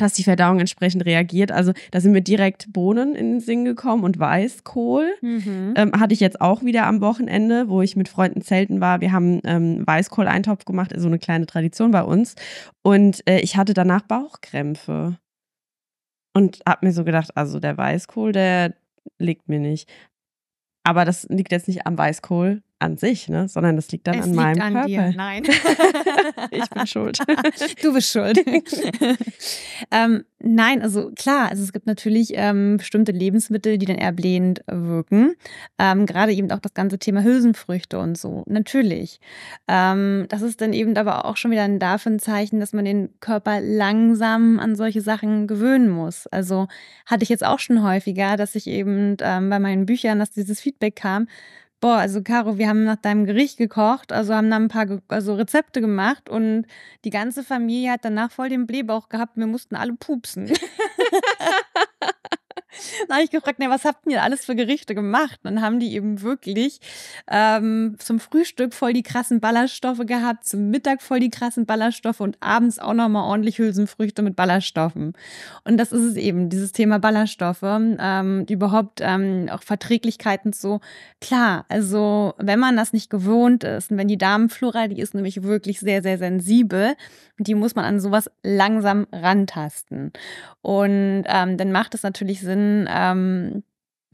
dass die Verdauung entsprechend reagiert. Also da sind mir direkt Bohnen in den Sinn gekommen und Weißkohl. Mhm. Ähm, hatte ich jetzt auch wieder am Wochenende, wo ich mit Freunden zelten war. Wir haben ähm, Weißkohl-Eintopf gemacht, so eine kleine Tradition bei uns. Und äh, ich hatte danach Bauchkrämpfe. Und habe mir so gedacht, also der Weißkohl, der liegt mir nicht. Aber das liegt jetzt nicht am Weißkohl, an sich, ne? sondern das liegt dann es an liegt meinem an Körper. Dir. Nein. [laughs] ich bin schuld. du bist schuld. [laughs] ähm, nein, also klar, also es gibt natürlich ähm, bestimmte Lebensmittel, die dann eher blähend wirken. Ähm, gerade eben auch das ganze Thema Hülsenfrüchte und so, natürlich. Ähm, das ist dann eben aber auch schon wieder ein dafür ein Zeichen, dass man den Körper langsam an solche Sachen gewöhnen muss. Also hatte ich jetzt auch schon häufiger, dass ich eben ähm, bei meinen Büchern, dass dieses Feedback kam, boah, also Caro, wir haben nach deinem Gericht gekocht, also haben dann ein paar also Rezepte gemacht und die ganze Familie hat danach voll den Blähbauch gehabt, wir mussten alle pupsen. [laughs] dann habe ich gefragt, na, was habt ihr alles für Gerichte gemacht? Und dann haben die eben wirklich ähm, zum Frühstück voll die krassen Ballaststoffe gehabt, zum Mittag voll die krassen Ballaststoffe und abends auch nochmal ordentlich Hülsenfrüchte mit Ballaststoffen. Und das ist es eben, dieses Thema Ballaststoffe, ähm, überhaupt ähm, auch Verträglichkeiten so. Klar, also wenn man das nicht gewohnt ist und wenn die Darmflora, die ist nämlich wirklich sehr, sehr sensibel, die muss man an sowas langsam rantasten. Und ähm, dann macht es natürlich Sinn, Sinn, ähm,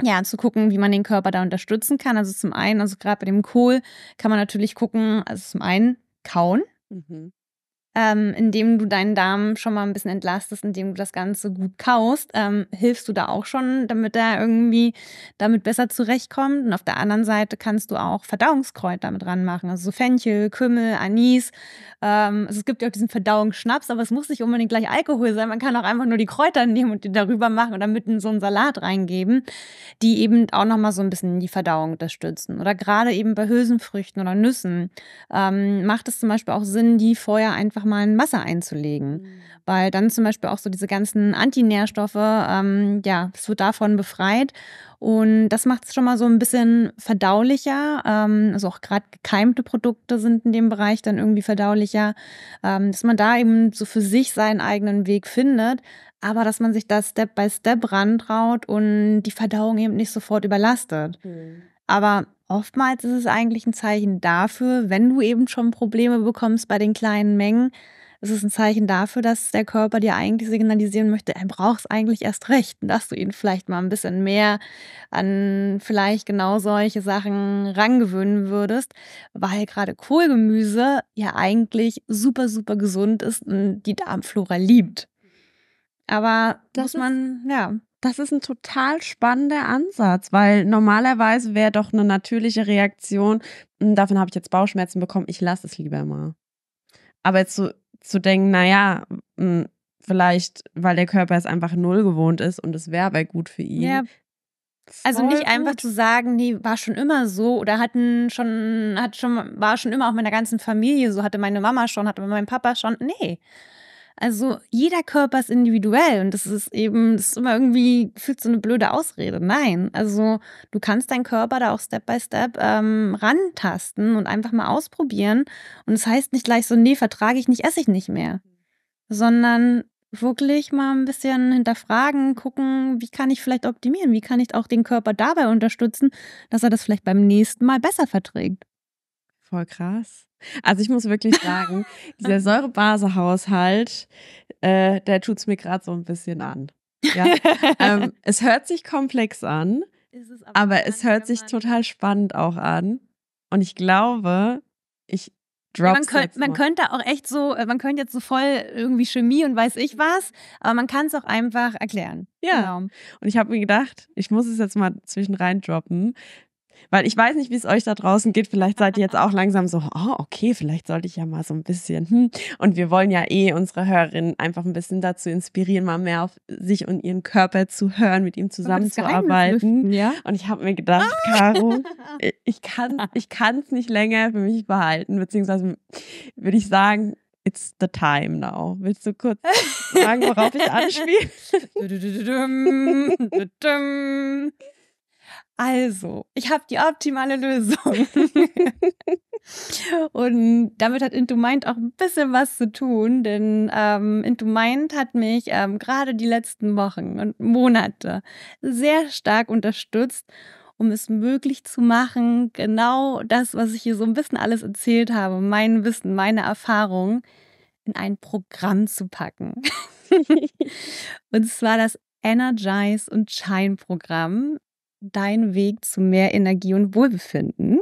ja, zu gucken, wie man den Körper da unterstützen kann. Also zum einen, also gerade bei dem Kohl kann man natürlich gucken, also zum einen kauen. Mhm ähm, indem du deinen Darm schon mal ein bisschen entlastest, indem du das Ganze gut kaust, ähm, hilfst du da auch schon, damit er irgendwie damit besser zurechtkommt. Und auf der anderen Seite kannst du auch Verdauungskräuter mit ranmachen, also so Fenchel, Kümmel, Anis. Ähm, also es gibt ja auch diesen Verdauungsschnaps, aber es muss nicht unbedingt gleich Alkohol sein. Man kann auch einfach nur die Kräuter nehmen und die darüber machen oder mitten in so einen Salat reingeben, die eben auch nochmal so ein bisschen die Verdauung unterstützen. Oder gerade eben bei Hülsenfrüchten oder Nüssen ähm, macht es zum Beispiel auch Sinn, die vorher einfach nochmal ein Wasser einzulegen. Mhm. Weil dann zum Beispiel auch so diese ganzen Antinährstoffe, ähm, ja, es wird davon befreit. Und das macht es schon mal so ein bisschen verdaulicher. Ähm, also auch gerade gekeimte Produkte sind in dem Bereich dann irgendwie verdaulicher. Ähm, dass man da eben so für sich seinen eigenen Weg findet aber dass man sich da Step by Step rantraut und die Verdauung eben nicht sofort überlastet. Mhm. Aber oftmals ist es eigentlich ein Zeichen dafür, wenn du eben schon Probleme bekommst bei den kleinen Mengen, ist es ein Zeichen dafür, dass der Körper dir eigentlich signalisieren möchte, er braucht es eigentlich erst recht, dass du ihn vielleicht mal ein bisschen mehr an vielleicht genau solche Sachen rangewöhnen würdest, weil gerade Kohlgemüse ja eigentlich super, super gesund ist und die Darmflora liebt. Aber das muss man, ja, das ist ein total spannender Ansatz, weil normalerweise wäre doch eine natürliche Reaktion, hm, davon habe ich jetzt Bauchschmerzen bekommen, ich lasse es lieber mal. Aber jetzt zu, zu denken, naja, hm, vielleicht, weil der Körper es einfach null gewohnt ist und es wäre aber gut für ihn. Ja. Also nicht gut. einfach zu sagen, nee, war schon immer so oder hatten schon, hat schon, war schon immer auch meiner ganzen Familie so, hatte meine Mama schon, hatte mein Papa schon. Nee. Also jeder Körper ist individuell und das ist eben, das ist immer irgendwie, fühlt so eine blöde Ausrede. Nein, also du kannst deinen Körper da auch Step by Step ähm, rantasten und einfach mal ausprobieren. Und das heißt nicht gleich so, nee, vertrage ich nicht, esse ich nicht mehr. Sondern wirklich mal ein bisschen hinterfragen, gucken, wie kann ich vielleicht optimieren, wie kann ich auch den Körper dabei unterstützen, dass er das vielleicht beim nächsten Mal besser verträgt. Voll krass. Also ich muss wirklich sagen, [laughs] dieser Säurebasehaushalt, äh, der tut es mir gerade so ein bisschen an. Ja? ähm, [laughs] es hört sich komplex an, es aber, aber es hört sich total spannend auch an. Und ich glaube, ich ja, man, könnt, man könnte auch echt so, äh, man könnte jetzt so voll irgendwie Chemie und weiß ich was, aber man kann es auch einfach erklären. Ja. Genau. Und ich habe mir gedacht, ich muss es jetzt mal zwischendrin droppen. Weil ich weiß nicht, wie es euch da draußen geht. Vielleicht seid ihr jetzt auch langsam so, oh, okay, vielleicht sollte ich ja mal so ein bisschen. Hm. Und wir wollen ja eh unsere Hörerinnen einfach ein bisschen dazu inspirieren, mal mehr auf sich und ihren Körper zu hören, mit ihm zusammenzuarbeiten. Ja? Und ich habe mir gedacht, ah! Caro, ich kann ich kann es nicht länger für mich behalten, beziehungsweise würde ich sagen, It's the time now. Willst du kurz sagen, worauf ich anspiele? Also, ich habe die optimale Lösung. [laughs] Und damit hat Into Mind auch ein bisschen was zu tun, denn ähm, Into Mind hat mich ähm, gerade die letzten Wochen und Monate sehr stark unterstützt, um es möglich zu machen, genau das, was ich hier so ein bisschen alles erzählt habe, mein Wissen, meine Erfahrung in ein Programm zu packen. [laughs] [laughs] und zwar das Energize und Shine Programm dein Weg zu mehr Energie und Wohlbefinden.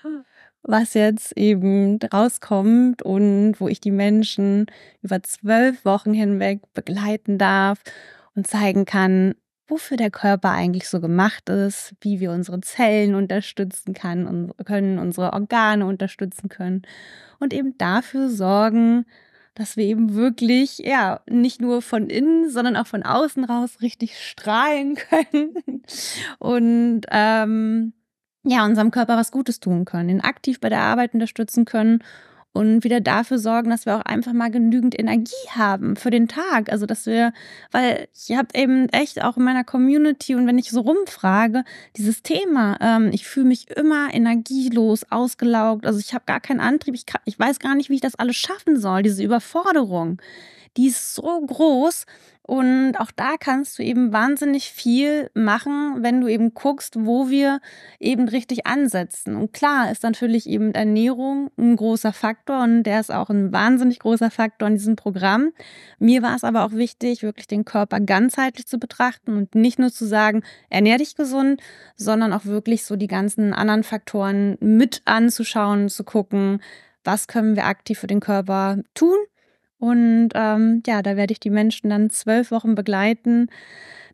Hm. Was jetzt eben rauskommt und wo ich die Menschen über zwölf Wochen hinweg begleiten darf und zeigen kann, wofür der Körper eigentlich so gemacht ist, wie wir unsere Zellen unterstützen kann, können, unsere Organe unterstützen können und eben dafür sorgen, dass wir eben wirklich, ja, nicht nur von innen, sondern auch von außen raus richtig strahlen [laughs] können und ähm, ja, unserem Körper was Gutes tun können, ihn aktiv bei der Arbeit unterstützen können und wieder dafür sorgen, dass wir auch einfach mal genügend Energie haben für den Tag. Also, dass wir, weil ich habe eben echt auch in meiner Community und wenn ich so rumfrage, dieses Thema, ähm, ich fühle mich immer energielos, ausgelaugt, also ich habe gar keinen Antrieb, ich, ich weiß gar nicht, wie ich das alles schaffen soll, diese Überforderung die ist so groß und auch da kannst du eben wahnsinnig viel machen, wenn du eben guckst, wo wir eben richtig ansetzen. Und klar ist natürlich eben Ernährung ein großer Faktor und der ist auch ein wahnsinnig großer Faktor in diesem Programm. Mir war es aber auch wichtig, wirklich den Körper ganzheitlich zu betrachten und nicht nur zu sagen, ernähr dich gesund, sondern auch wirklich so die ganzen anderen Faktoren mit anzuschauen, zu gucken, was können wir aktiv für den Körper tun und ähm, ja, da werde ich die Menschen dann zwölf Wochen begleiten,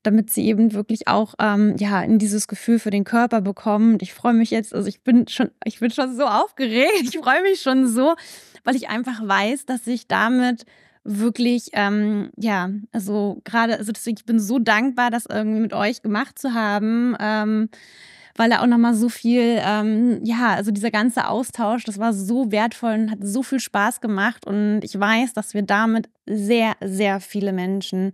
damit sie eben wirklich auch ähm, ja in dieses Gefühl für den Körper bekommen. Und ich freue mich jetzt, also ich bin schon, ich bin schon so aufgeregt. [laughs] Ich freue mich schon so, weil ich einfach weiß, dass ich damit wirklich, ähm, ja, also gerade, also deswegen, ich bin so dankbar, das irgendwie mit euch gemacht zu haben. Ähm, weil er auch nochmal so viel, ähm, ja, also dieser ganze Austausch, das war so wertvoll und hat so viel Spaß gemacht. Und ich weiß, dass wir damit sehr, sehr viele Menschen,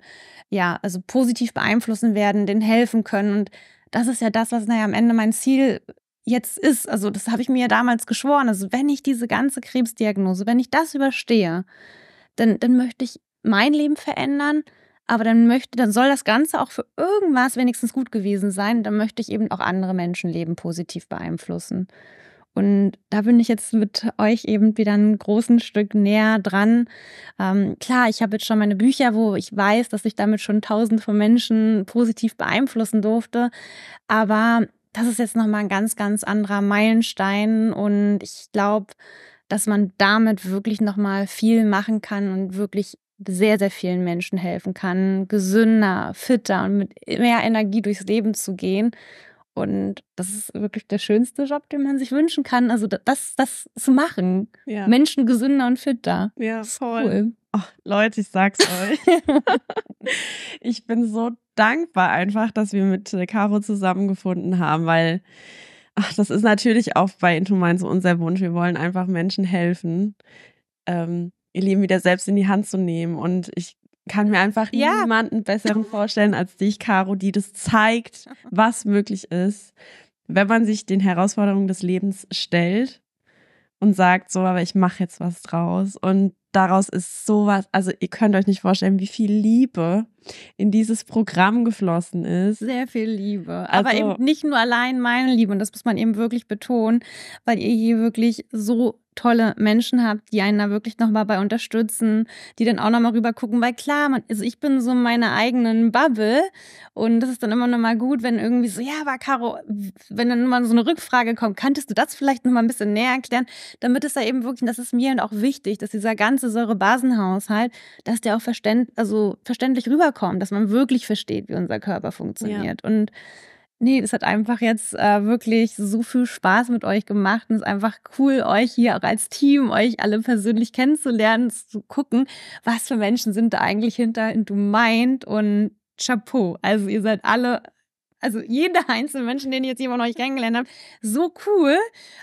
ja, also positiv beeinflussen werden, denen helfen können. Und das ist ja das, was naja am Ende mein Ziel jetzt ist. Also das habe ich mir ja damals geschworen. Also wenn ich diese ganze Krebsdiagnose, wenn ich das überstehe, dann, dann möchte ich mein Leben verändern aber dann möchte, dann soll das Ganze auch für irgendwas wenigstens gut gewesen sein. Dann möchte ich eben auch andere Menschenleben positiv beeinflussen. Und da bin ich jetzt mit euch eben wieder ein großes Stück näher dran. Ähm, klar, ich habe jetzt schon meine Bücher, wo ich weiß, dass ich damit schon tausende von Menschen positiv beeinflussen durfte. Aber das ist jetzt nochmal ein ganz, ganz anderer Meilenstein. Und ich glaube, dass man damit wirklich nochmal viel machen kann und wirklich sehr, sehr vielen Menschen helfen kann, gesünder, fitter und mit mehr Energie durchs Leben zu gehen. Und das ist wirklich der schönste Job, den man sich wünschen kann. Also das, das zu machen. Ja. Menschen gesünder und fitter. Ja, voll. Cool. Oh, Leute, ich sag's euch. [laughs] ich bin so dankbar einfach, dass wir mit Caro zusammengefunden haben, weil ach, das ist natürlich auch bei Into Mind so unser Wunsch. Wir wollen einfach Menschen helfen. Ähm, ihr Leben wieder selbst in die Hand zu nehmen. Und ich kann mir einfach ja. niemanden besseren [laughs] vorstellen als dich, Caro, die das zeigt, was möglich ist, wenn man sich den Herausforderungen des Lebens stellt und sagt, so, aber ich mache jetzt was draus. Und daraus ist sowas, also ihr könnt euch nicht vorstellen, wie viel Liebe in dieses Programm geflossen ist. Sehr viel Liebe. Also, Aber eben nicht nur allein meine Liebe, und das muss man eben wirklich betonen, weil ihr hier wirklich so tolle Menschen habt, die einen da wirklich nochmal bei unterstützen, die dann auch nochmal rüber gucken, weil klar, man, also ich bin so meine eigenen Bubble und das ist dann immer nochmal gut, wenn irgendwie so, ja, aber Caro, wenn dann mal so eine Rückfrage kommt, könntest du das vielleicht nochmal ein bisschen näher erklären, damit es da eben wirklich, das ist mir halt auch wichtig, dass dieser ganze ganze Säurebasenhaushalt, dass der auch verständ, also verständlich rüberkommt, dass man wirklich versteht, wie unser Körper funktioniert. Ja. Und nee, es hat einfach jetzt äh, wirklich so viel Spaß mit euch gemacht und es ist einfach cool, euch hier auch als Team, euch alle persönlich kennenzulernen, zu gucken, was für Menschen sind da eigentlich hinter in Du Mind und Chapeau. Also ihr seid alle also jeder [laughs] einzelne Menschen, den ich jetzt jemand noch nicht kennengelernt habe, so cool.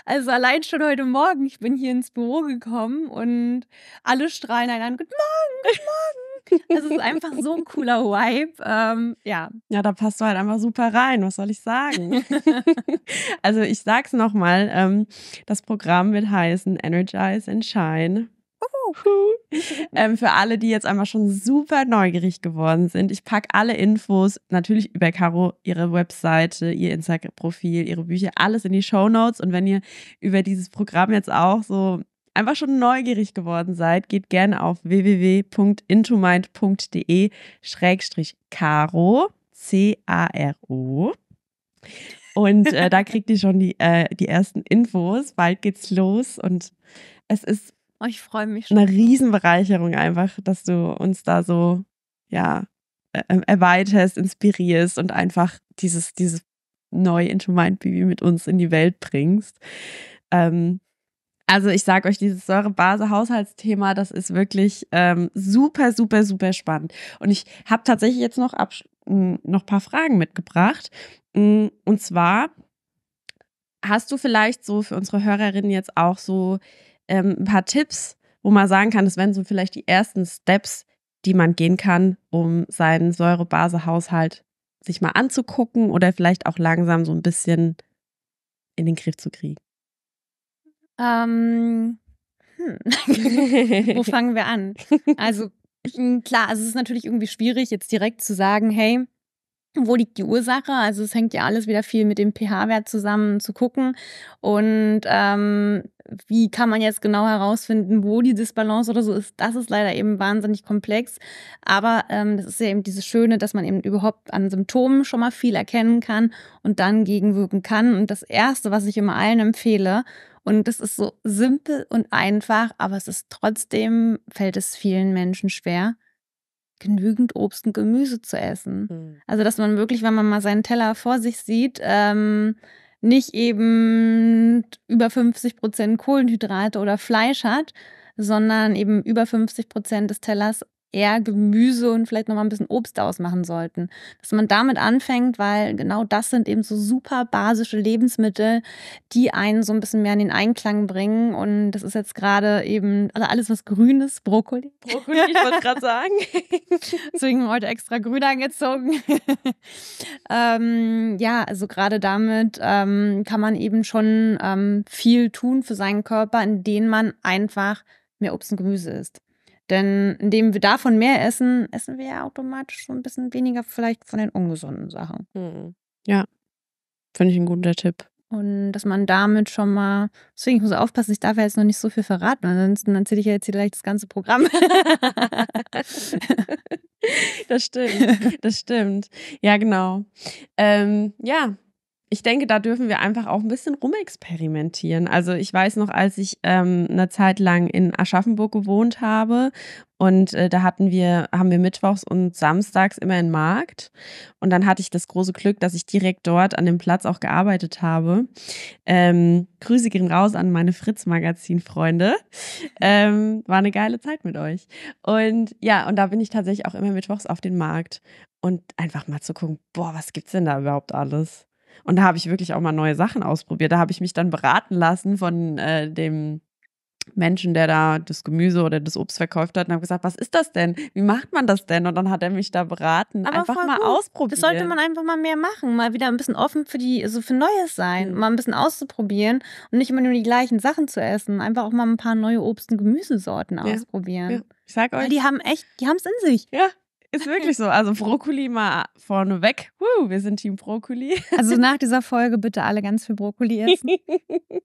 Also allein schon heute Morgen, ich bin hier ins Büro gekommen und alle strahlen einander, guten Morgen, guten Morgen. Das ist einfach so ein cooler Vibe. Ähm, ja. Ja, da passt du halt einfach super rein. Was soll ich sagen? [laughs] also ich sag's nochmal. Ähm, das Programm wird heißen Energize and Shine ähm, für alle, die jetzt einmal schon super neugierig geworden sind. Ich packe alle Infos natürlich über Caro, ihre Webseite, ihr Instagram-Profil, ihre Bücher, alles in die Show Notes. Und wenn ihr über dieses Programm jetzt auch so einfach schon neugierig geworden seid, geht gerne auf www.intomind.de schrägstrich Caro, C-A-R-O. Und äh, da kriegt ihr schon die, äh, die ersten Infos. Bald geht's los und es ist Oh, ich freue mich schon. Eine Riesenbereicherung einfach, dass du uns da so, ja, äh, ähm, erweiterst, inspirierst und einfach dieses, dieses neu Into Mind Baby mit uns in die Welt bringst. Ähm, also ich sage euch, dieses Säure-Base-Haushaltsthema, das ist wirklich ähm, super, super, super spannend. Und ich habe tatsächlich jetzt noch, noch ein paar Fragen mitgebracht. Mm, und zwar, hast du vielleicht so für unsere Hörerinnen jetzt auch so ähm, ein paar Tipps, wo man sagen kann, das wären so vielleicht die ersten Steps, die man gehen kann, um seinen Säurebasehaushalt sich mal anzugucken oder vielleicht auch langsam so ein bisschen in den Griff zu kriegen? Ähm, hm. [laughs] Wo fangen wir an? [laughs] Also klar, also es ist natürlich irgendwie schwierig, jetzt direkt zu sagen, hey, wo liegt die Ursache? Also es hängt ja alles wieder viel mit dem pH-Wert zusammen zu gucken. Und ähm, wie kann man jetzt genau herausfinden, wo die Disbalance oder so ist? Das ist leider eben wahnsinnig komplex. Aber ähm, das ist ja eben dieses Schöne, dass man eben überhaupt an Symptomen schon mal viel erkennen kann und dann gegenwirken kann. Und das Erste, was ich immer allen empfehle, und das ist so simpel und einfach, aber es ist trotzdem, fällt es vielen Menschen schwer, genügend Obst und Gemüse zu essen. Mhm. Also, dass man wirklich, wenn man mal seinen Teller vor sich sieht, ähm, nicht eben über 50 Prozent Kohlenhydrate oder Fleisch hat, sondern eben über 50 Prozent des Tellers eher Gemüse und vielleicht nochmal ein bisschen Obst ausmachen sollten. Dass man damit anfängt, weil genau das sind eben so super basische Lebensmittel, die einen so ein bisschen mehr in den Einklang bringen. Und das ist jetzt gerade eben, also alles was grün ist, Brokkoli. [laughs] Brokkoli, ich wollte gerade sagen. [laughs] Deswegen heute extra grün angezogen. [laughs] ähm, ja, also gerade damit ähm, kann man eben schon ähm, viel tun für seinen Körper, indem man einfach mehr Obst und Gemüse isst. Denn indem wir davon mehr essen, essen wir ja automatisch so ein bisschen weniger vielleicht von den ungesunden Sachen. Mhm. Ja, finde ich ein guter Tipp. Und dass man damit schon mal, deswegen muss ich aufpassen, ich darf ja jetzt noch nicht so viel verraten, ansonsten erzähle ich ja jetzt hier gleich das ganze Programm. [laughs] das stimmt, das stimmt. Ja, genau. Ähm, ja, ich denke, da dürfen wir einfach auch ein bisschen rumexperimentieren. Also ich weiß noch, als ich ähm, eine Zeit lang in Aschaffenburg gewohnt habe und äh, da hatten wir, haben wir mittwochs und samstags immer einen Markt. Und dann hatte ich das große Glück, dass ich direkt dort an dem Platz auch gearbeitet habe. Ähm, Grüße gehen raus an meine Fritz-Magazin-Freunde. Ähm, war eine geile Zeit mit euch. Und ja, und da bin ich tatsächlich auch immer mittwochs auf den Markt und einfach mal zu gucken, boah, was gibt's denn da überhaupt alles? Und da habe ich wirklich auch mal neue Sachen ausprobiert. Da habe ich mich dann beraten lassen von äh, dem Menschen, der da das Gemüse oder das Obst verkauft hat, und habe gesagt, was ist das denn? Wie macht man das denn? Und dann hat er mich da beraten. Aber einfach mal gut. ausprobieren. Das sollte man einfach mal mehr machen, mal wieder ein bisschen offen für die, also für Neues sein, mhm. mal ein bisschen auszuprobieren und nicht immer nur die gleichen Sachen zu essen. Einfach auch mal ein paar neue Obst- und Gemüsesorten ja. ausprobieren. Ja. Ich sag euch. Weil die haben echt, die haben es in sich. Ja, ist wirklich so. Also Brokkoli mal vorneweg. Woo, wir sind Team Brokkoli. Also nach dieser Folge bitte alle ganz viel Brokkoli essen. [laughs]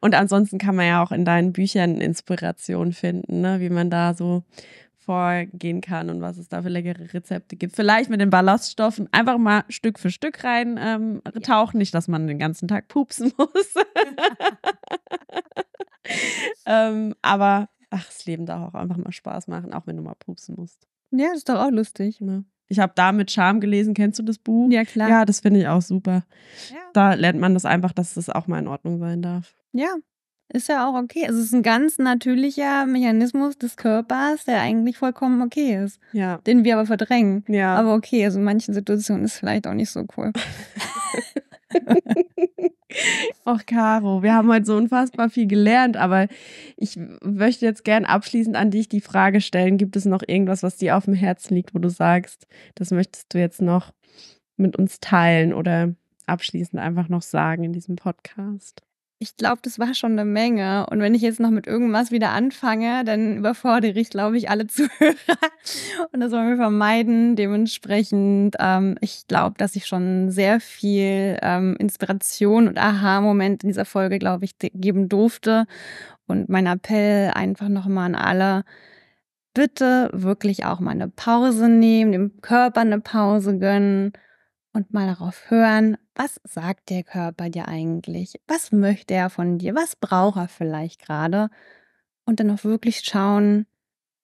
Und ansonsten kann man ja auch in deinen Büchern Inspiration finden, ne? wie man da so vorgehen kann und was es da für leckere Rezepte gibt. Vielleicht mit den Ballaststoffen einfach mal Stück für Stück rein ähm, tauchen. Ja. Nicht, dass man den ganzen Tag pupsen muss. [laughs] [laughs] ähm, aber ach, das Leben darf auch einfach mal Spaß machen, auch wenn du mal pupsen musst. Ja, das ist doch auch lustig. Ne? Ich habe da mit Charme gelesen. Kennst du das Buch? Ja, klar. Ja, das finde ich auch super. Ja. Da lernt man das einfach, dass es das auch mal in Ordnung sein darf. Ja, ist ja auch okay. Also es ist ein ganz natürlicher Mechanismus des Körpers, der eigentlich vollkommen okay ist. Ja. Den wir aber verdrängen. Ja. Aber okay, also in manchen Situationen ist es vielleicht auch nicht so cool. [laughs] [laughs] Auch Caro, wir haben heute so unfassbar viel gelernt, aber ich möchte jetzt gern abschließend an dich die Frage stellen: Gibt es noch irgendwas, was dir auf dem Herzen liegt, wo du sagst, das möchtest du jetzt noch mit uns teilen oder abschließend einfach noch sagen in diesem Podcast? ich glaube, das war schon eine Menge. Und wenn ich jetzt noch mit irgendwas wieder anfange, dann überfordere ich, glaube ich, alle [laughs] Zuhörer. Und das wollen wir vermeiden. Dementsprechend, ähm, ich glaube, dass ich schon sehr viel ähm, Inspiration und Aha-Moment in dieser Folge, glaube ich, geben durfte. Und mein Appell einfach nochmal an alle, bitte wirklich auch mal eine Pause nehmen, dem Körper eine Pause gönnen und mal darauf hören, was sagt der Körper dir eigentlich? Was möchte er von dir? Was braucht er vielleicht gerade? Und dann auch wirklich schauen,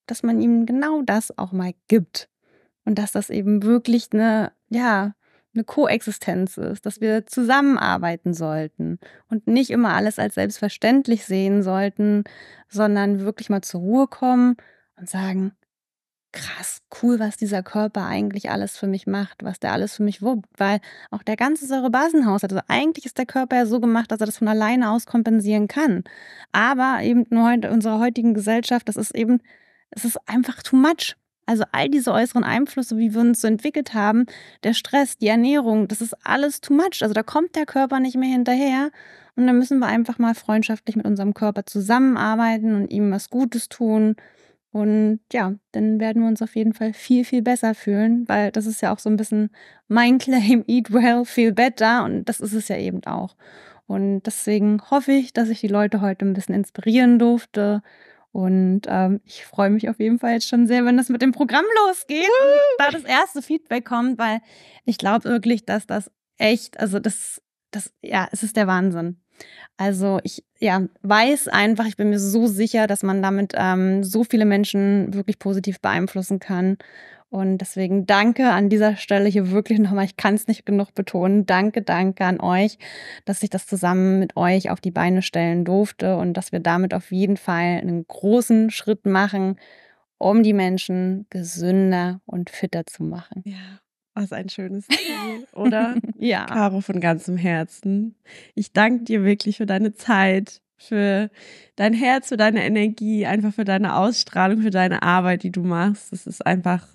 dass man ihm genau das auch mal gibt. Und dass das eben wirklich eine, ja, eine Koexistenz ist, dass wir zusammenarbeiten sollten und nicht immer alles als selbstverständlich sehen sollten, sondern wirklich mal zur Ruhe kommen und sagen, krass cool, was dieser Körper eigentlich alles für mich macht, was der alles für mich wuppt, weil auch der ganze Säurebasenhaus hat. Also eigentlich ist der Körper ja so gemacht, dass er das von alleine aus kompensieren kann. Aber eben nur in unserer heutigen Gesellschaft, das ist eben, es ist einfach too much. Also all diese äußeren Einflüsse, wie wir uns so entwickelt haben, der Stress, die Ernährung, das ist alles too much. Also da kommt der Körper nicht mehr hinterher. Und da müssen wir einfach mal freundschaftlich mit unserem Körper zusammenarbeiten und ihm was Gutes tun und ja, dann werden wir uns auf jeden Fall viel, viel besser fühlen, weil das ist ja auch so ein bisschen mein Claim, eat well, feel better. Und das ist es ja eben auch. Und deswegen hoffe ich, dass ich die Leute heute ein bisschen inspirieren durfte. Und ähm, ich freue mich auf jeden Fall jetzt schon sehr, wenn das mit dem Programm losgeht da das erste Feedback kommt, weil ich glaube wirklich, dass das echt, also das, das, ja, es ist der Wahnsinn. Also ich ja, weiß einfach, ich bin mir so sicher, dass man damit ähm, so viele Menschen wirklich positiv beeinflussen kann. Und deswegen danke an dieser Stelle hier wirklich nochmal, ich kann es nicht genug betonen, danke, danke an euch, dass ich das zusammen mit euch auf die Beine stellen durfte und dass wir damit auf jeden Fall einen großen Schritt machen, um die Menschen gesünder und fitter zu machen. Ja. Was ein schönes Ziel, [laughs] oder? [laughs] ja. Caro, von ganzem Herzen. Ich danke dir wirklich für deine Zeit, für dein Herz, für deine Energie, einfach für deine Ausstrahlung, für deine Arbeit, die du machst. Das ist einfach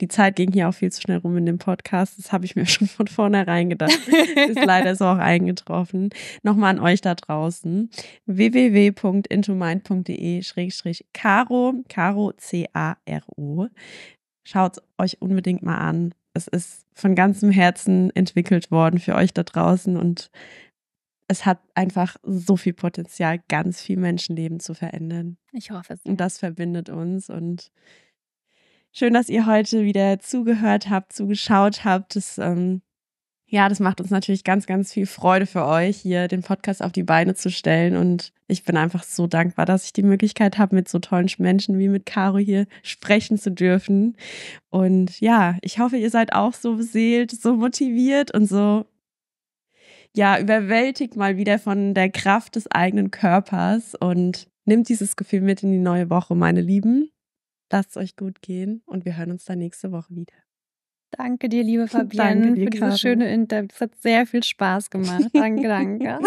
die Zeit ging hier auch viel zu schnell rum in dem Podcast. Das habe ich mir [laughs] schon von vornherein gedacht. ist leider so auch eingetroffen. Nochmal an euch da draußen. www.intomind.de-caro, schrägstrich Caro, C-A-R-O. Schaut euch unbedingt mal an es ist von ganzem Herzen entwickelt worden für euch da draußen und es hat einfach so viel Potenzial, ganz viel Menschenleben zu verändern. Ich hoffe es. Und das verbindet uns und schön, dass ihr heute wieder zugehört habt, zugeschaut habt. Das ähm, ja, das macht uns natürlich ganz, ganz viel Freude für euch, hier den Podcast auf die Beine zu stellen. Und ich bin einfach so dankbar, dass ich die Möglichkeit habe, mit so tollen Menschen wie mit Caro hier sprechen zu dürfen. Und ja, ich hoffe, ihr seid auch so beseelt, so motiviert und so ja, überwältigt mal wieder von der Kraft des eigenen Körpers und nimmt dieses Gefühl mit in die neue Woche, meine Lieben. Lasst es euch gut gehen und wir hören uns dann nächste Woche wieder. Danke dir, liebe [laughs] Fabienne, danke dir, für dieses Karin. schöne Interview. Es hat sehr viel Spaß [laughs] gemacht. Danke, danke.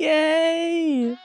Yay!